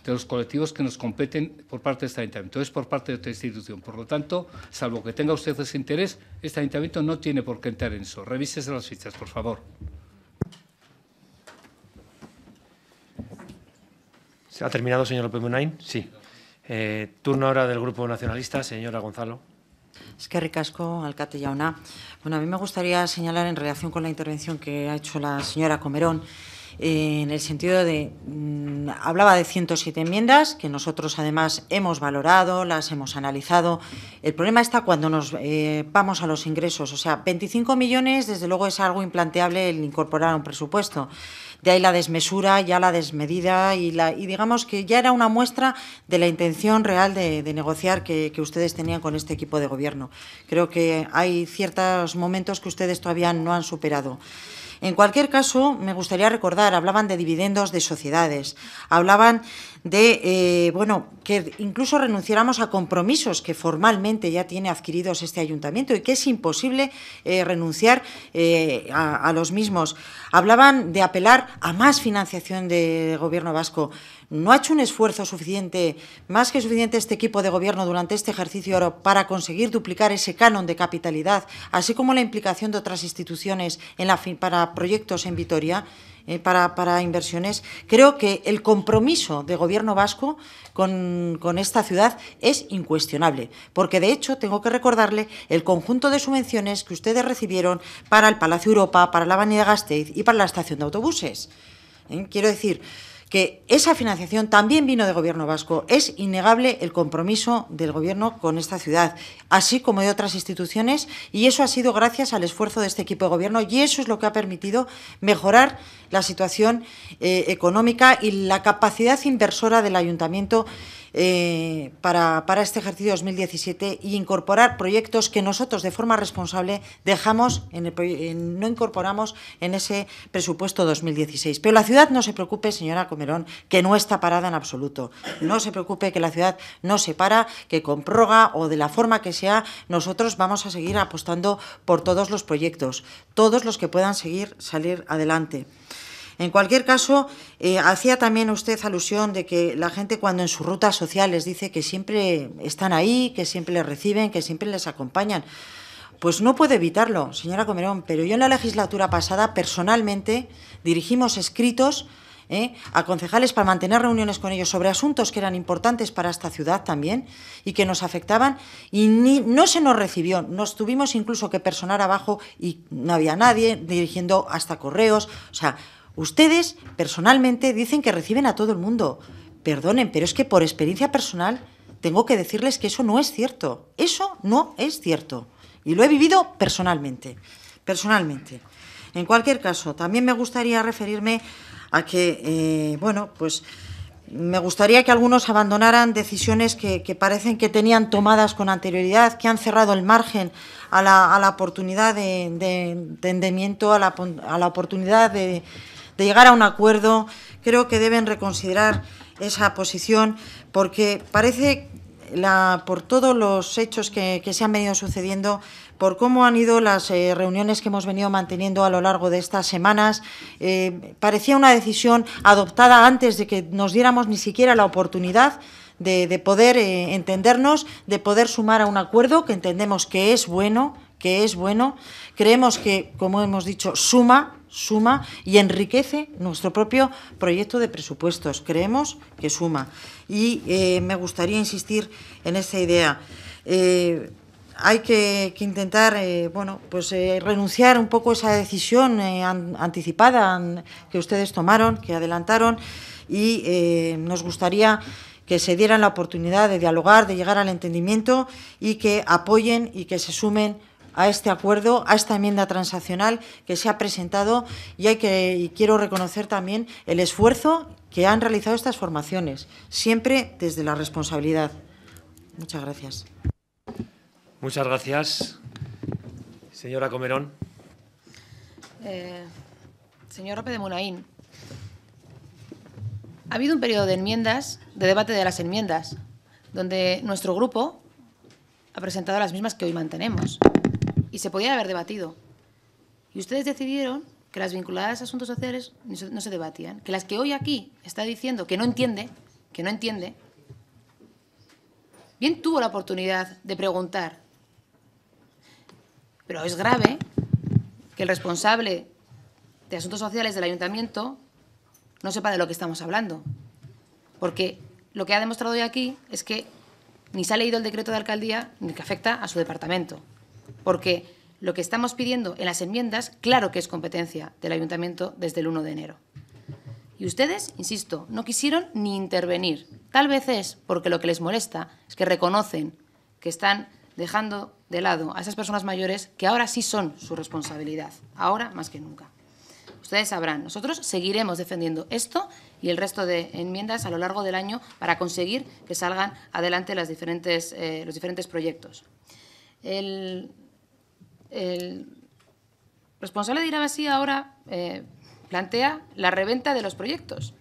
de los colectivos que nos competen por parte de este ayuntamiento, es por parte de otra institución. Por lo tanto, salvo que tenga usted ese interés, este ayuntamiento no tiene por qué entrar en eso. Revísese las fichas, por favor. ¿Se ha terminado, señor López Sí. Eh, turno ahora del Grupo Nacionalista, señora Gonzalo. Es que ricasco, Alcate Bueno, a mí me gustaría señalar en relación con la intervención que ha hecho la señora Comerón eh, en el sentido de, mm, hablaba de 107 enmiendas, que nosotros además hemos valorado, las hemos analizado. El problema está cuando nos eh, vamos a los ingresos, o sea, 25 millones, desde luego es algo implanteable el incorporar a un presupuesto. De ahí la desmesura, ya la desmedida y, la, digamos que ya era una muestra de la intención real de, negociar que ustedes tenían con este equipo de gobierno. Creo que hay ciertos momentos que ustedes todavía no han superado. En cualquier caso, me gustaría recordar, hablaban de dividendos de sociedades, hablaban de, eh, bueno, que incluso renunciáramos a compromisos que formalmente ya tiene adquiridos este ayuntamiento y que es imposible eh, renunciar eh, a los mismos. Hablaban de apelar a más financiación del gobierno vasco. ¿No ha hecho un esfuerzo suficiente, más que suficiente, este equipo de gobierno durante este ejercicio para conseguir duplicar ese canon de capitalidad, así como la implicación de otras instituciones para proyectos en Vitoria? Eh, para, inversiones. Creo que el compromiso del Gobierno vasco con, esta ciudad es incuestionable, porque de hecho tengo que recordarle el conjunto de subvenciones que ustedes recibieron para el Palacio Europa, para la Avenida Gasteiz y para la estación de autobuses. ¿Eh? Quiero decir, que esa financiación también vino del Gobierno vasco. Es innegable el compromiso del Gobierno con esta ciudad, así como de otras instituciones, y eso ha sido gracias al esfuerzo de este equipo de Gobierno y eso es lo que ha permitido mejorar la situación eh, económica y la capacidad inversora del Ayuntamiento eh, para, este ejercicio 2017 y incorporar proyectos que nosotros de forma responsable dejamos, en el, no incorporamos en ese presupuesto 2016. Pero la ciudad no se preocupe, señora Comerón, que no está parada en absoluto. No se preocupe que la ciudad no se para, que con prórroga o de la forma que sea, nosotros vamos a seguir apostando por todos los proyectos, todos los que puedan seguir salir adelante. En cualquier caso, eh, hacía también usted alusión de que la gente cuando en sus rutas sociales dice que siempre están ahí, que siempre les reciben, que siempre les acompañan. Pues no puede evitarlo, señora Comerón, pero yo en la legislatura pasada personalmente dirigimos escritos eh, a concejales para mantener reuniones con ellos sobre asuntos que eran importantes para esta ciudad también y que nos afectaban y no se nos recibió. Nos tuvimos incluso que personar abajo y no había nadie dirigiendo hasta correos. O sea, Ustedes personalmente dicen que reciben a todo el mundo. Perdonen, pero es que por experiencia personal tengo que decirles que eso no es cierto. Eso no es cierto. Y lo he vivido personalmente. Personalmente. En cualquier caso, también me gustaría referirme a que, eh, bueno, pues me gustaría que algunos abandonaran decisiones que, parecen que tenían tomadas con anterioridad, que han cerrado el margen a la, oportunidad de, entendimiento, a la oportunidad de, de llegar a un acuerdo. Creo que deben reconsiderar esa posición porque parece la, por todos los hechos que, se han venido sucediendo, por cómo han ido las eh, reuniones que hemos venido manteniendo a lo largo de estas semanas. Eh, parecía una decisión adoptada antes de que nos diéramos ni siquiera la oportunidad de, poder eh, entendernos, de poder sumar a un acuerdo que entendemos que es bueno, que es bueno. Creemos que, como hemos dicho, suma suma y enriquece nuestro propio proyecto de presupuestos. Creemos que suma. Y eh, me gustaría insistir en esta idea. Eh, hay que, intentar eh, bueno, pues, renunciar un poco a esa decisión anticipada que ustedes tomaron, que adelantaron, y nos gustaría que se dieran la oportunidad de dialogar, de llegar al entendimiento y que apoyen y que se sumen a este acuerdo, a esta enmienda transaccional que se ha presentado y, hay que, quiero reconocer también el esfuerzo que han realizado estas formaciones, siempre desde la responsabilidad. Muchas gracias. Muchas gracias. Señora Comerón. Eh, señor López de Munaín, ha habido un periodo de enmiendas, de debate de las enmiendas, donde nuestro grupo ha presentado las mismas que hoy mantenemos y se podía haber debatido. Y ustedes decidieron que las vinculadas a asuntos sociales no se debatían, que las que hoy aquí está diciendo que no entiende, que no entiende, bien tuvo la oportunidad de preguntar. Pero es grave que el responsable de asuntos sociales del ayuntamiento no sepa de lo que estamos hablando. Porque lo que ha demostrado hoy aquí es que ni se ha leído el decreto de alcaldía ni que afecta a su departamento porque lo que estamos pidiendo en las enmiendas, claro que es competencia del ayuntamiento desde el 1 de enero. Y ustedes, insisto, no quisieron ni intervenir. Tal vez es porque lo que les molesta es que reconocen que están dejando de lado a esas personas mayores que ahora sí son su responsabilidad, ahora más que nunca. Ustedes sabrán, nosotros seguiremos defendiendo esto y el resto de enmiendas a lo largo del año para conseguir que salgan adelante eh, los diferentes proyectos. El, responsable de Irabasí ahora eh, plantea la reventa de los proyectos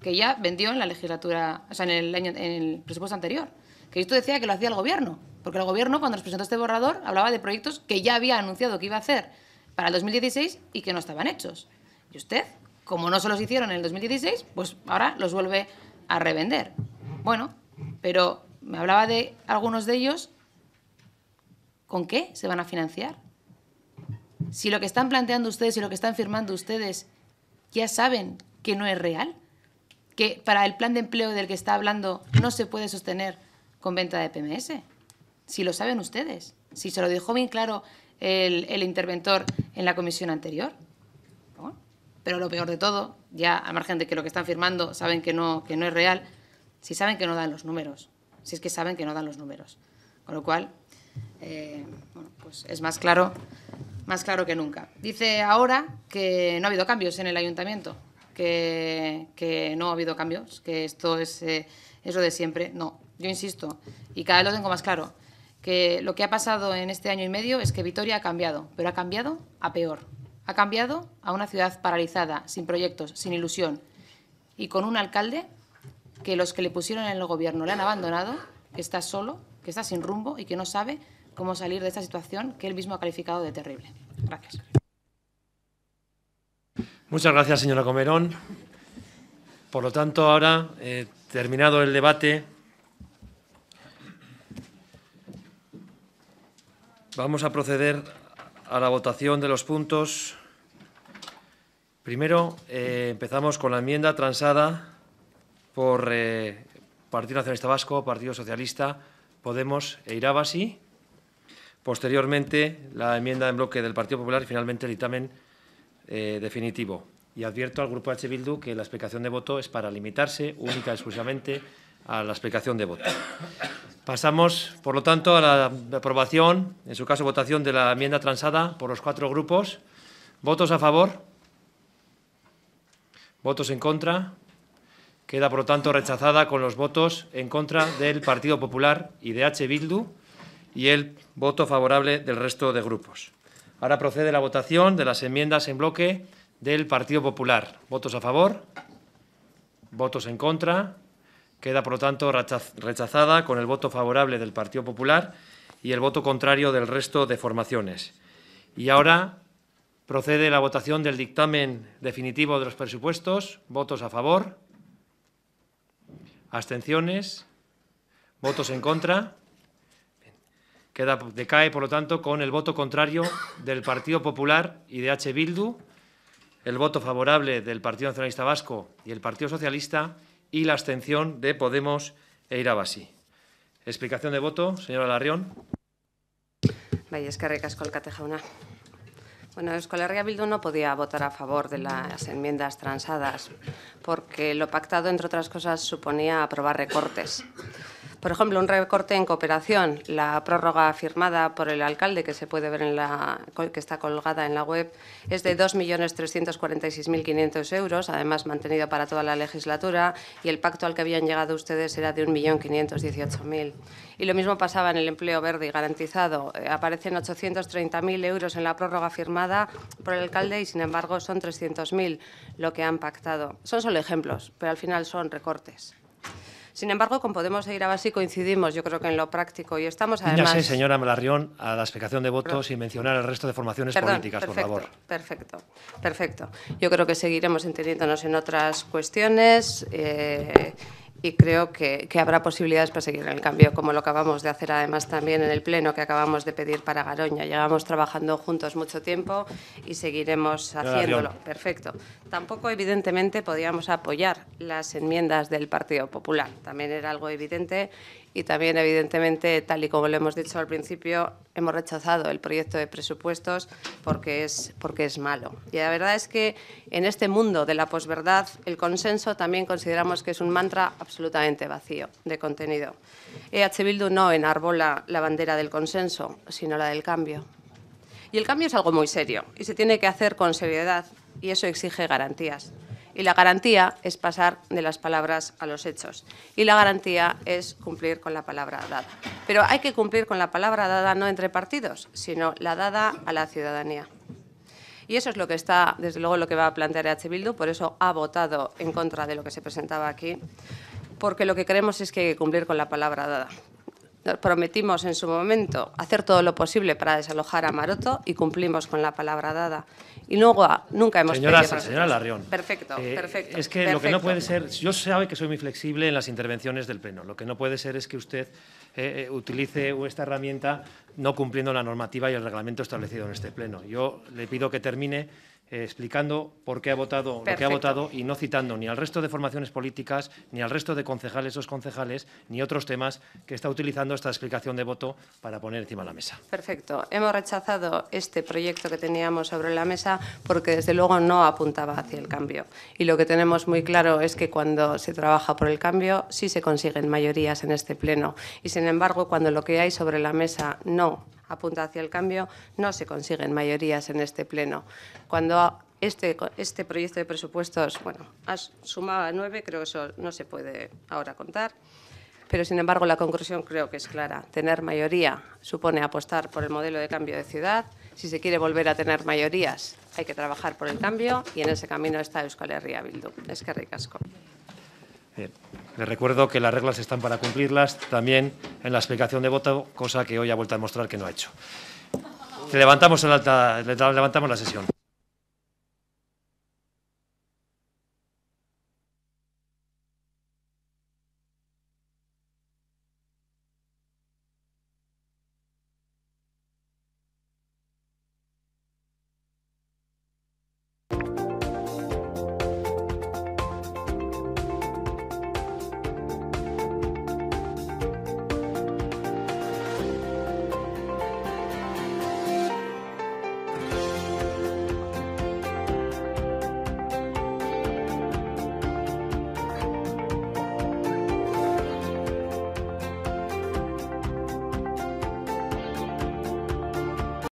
que ya vendió en la legislatura, o sea, en el, en el presupuesto anterior. Que esto decía que lo hacía el gobierno, porque el gobierno cuando nos presentó este borrador hablaba de proyectos que ya había anunciado que iba a hacer para el 2016 y que no estaban hechos. Y usted, como no se los hicieron en el 2016, pues ahora los vuelve a revender. Bueno, pero me hablaba de algunos de ellos ¿Con qué se van a financiar? Si lo que están planteando ustedes y lo que están firmando ustedes ya saben que no es real, que para el plan de empleo del que está hablando no se puede sostener con venta de PMS, si lo saben ustedes, si se lo dejó bien claro el, interventor en la comisión anterior. Pero lo peor de todo, ya a margen de que lo que están firmando saben que no, que no es real, si saben que no dan los números, si es que saben que no dan los números. Con lo cual, eh, bueno, pues es más claro, más claro que nunca. Dice ahora que no ha habido cambios en el ayuntamiento, que, no ha habido cambios, que esto es eh, lo eso de siempre. No, yo insisto, y cada vez lo tengo más claro, que lo que ha pasado en este año y medio es que Vitoria ha cambiado, pero ha cambiado a peor. Ha cambiado a una ciudad paralizada, sin proyectos, sin ilusión, y con un alcalde que los que le pusieron en el gobierno le han abandonado, que está solo, que está sin rumbo y que no sabe cómo salir de esta situación que él mismo ha calificado de terrible. Gracias. Muchas gracias, señora Comerón. Por lo tanto, ahora, eh, terminado el debate, vamos a proceder a la votación de los puntos. Primero, eh, empezamos con la enmienda transada por eh, Partido Nacionalista Vasco, Partido Socialista, Podemos e Irabasi. Posteriormente, la enmienda en bloque del Partido Popular finalmente el dictamen eh, definitivo. Y advierto al Grupo H. Bildu que la explicación de voto es para limitarse única y exclusivamente a la explicación de voto. Pasamos, por lo tanto, a la aprobación, en su caso votación, de la enmienda transada por los cuatro grupos. ¿Votos a favor? ¿Votos en contra? Queda, por lo tanto, rechazada con los votos en contra del Partido Popular y de H. Bildu y el voto favorable del resto de grupos. Ahora procede la votación de las enmiendas en bloque del Partido Popular. ¿Votos a favor? ¿Votos en contra? Queda, por lo tanto, rechazada con el voto favorable del Partido Popular y el voto contrario del resto de formaciones. Y ahora procede la votación del dictamen definitivo de los presupuestos. ¿Votos a favor? ¿Abstenciones? ¿Votos en contra? Queda, decae, por lo tanto, con el voto contrario del Partido Popular y de H. Bildu, el voto favorable del Partido Nacionalista Vasco y el Partido Socialista y la abstención de Podemos e Irabasi. Explicación de voto, señora Larrión. es que recasco el jauna. Bueno, Euskal Bildu no podía votar a favor de las enmiendas transadas porque lo pactado, entre otras cosas, suponía aprobar recortes. Por ejemplo, un recorte en cooperación, la prórroga firmada por el alcalde, que se puede ver en la, que está colgada en la web, es de 2.346.500 euros, además mantenido para toda la legislatura, y el pacto al que habían llegado ustedes era de 1.518.000. Y lo mismo pasaba en el empleo verde y garantizado. Eh, aparecen 830.000 euros en la prórroga firmada por el alcalde y, sin embargo, son 300.000 lo que han pactado. Son solo ejemplos, pero al final son recortes. Sin embargo, con Podemos e sí coincidimos, yo creo que en lo práctico, y estamos además... Ya sé, señora Melarrión, a la explicación de votos y mencionar el resto de formaciones políticas, por favor. Perfecto, perfecto. Yo creo que seguiremos entendiéndonos en otras cuestiones. Eh, y creo que, habrá posibilidades para seguir en el cambio, como lo acabamos de hacer además también en el Pleno que acabamos de pedir para Garoña. Llevamos trabajando juntos mucho tiempo y seguiremos haciéndolo. Perfecto. Tampoco, evidentemente, podíamos apoyar las enmiendas del Partido Popular. También era algo evidente y también, evidentemente, tal y como lo hemos dicho al principio, hemos rechazado el proyecto de presupuestos porque es, porque es malo. Y la verdad es que en este mundo de la posverdad, el consenso también consideramos que es un mantra absolutamente vacío de contenido. EH Bildu no enarbola la bandera del consenso, sino la del cambio. Y el cambio es algo muy serio y se tiene que hacer con seriedad y eso exige garantías. Y la garantía es pasar de las palabras a los hechos. Y la garantía es cumplir con la palabra dada. Pero hay que cumplir con la palabra dada no entre partidos, sino la dada a la ciudadanía. Y eso es lo que está, desde luego, lo que va a plantear H. Bildu, por eso ha votado en contra de lo que se presentaba aquí, porque lo que creemos es que hay que cumplir con la palabra dada prometimos en su momento hacer todo lo posible para desalojar a Maroto y cumplimos con la palabra dada. Y luego ah, nunca hemos señora, Señora Larrión. Perfecto, eh, perfecto. Es que lo que no puede ser... Yo sabe que soy muy flexible en las intervenciones del Pleno. Lo que no puede ser es que usted eh, eh, utilice esta herramienta no cumpliendo la normativa y el reglamento establecido en este Pleno. Yo le pido que termine eh, explicando por qué ha votado lo que ha votado y no citando ni al resto de formaciones políticas, ni al resto de concejales o concejales, ni otros temas que está utilizando esta explicación de voto para poner encima de la mesa. Perfecto. Hemos rechazado este proyecto que teníamos sobre la mesa porque, desde luego, no apuntaba hacia el cambio. Y lo que tenemos muy claro es que cuando se trabaja por el cambio, sí se consiguen mayorías en este Pleno. Y, sin embargo, cuando lo que hay sobre la mesa no apunta hacia el cambio, no se consiguen mayorías en este Pleno. Cuando este, este proyecto de presupuestos, bueno, sumaba nueve, creo que eso no se puede ahora contar, pero sin embargo la conclusión creo que es clara. Tener mayoría supone apostar por el modelo de cambio de ciudad. Si se quiere volver a tener mayorías, hay que trabajar por el cambio y en ese camino está Euskal Herria Bildu. Es que ricasco. Le recuerdo que las reglas están para cumplirlas también en la explicación de voto, cosa que hoy ha vuelto a demostrar que no ha hecho. Levantamos, levantamos la sesión.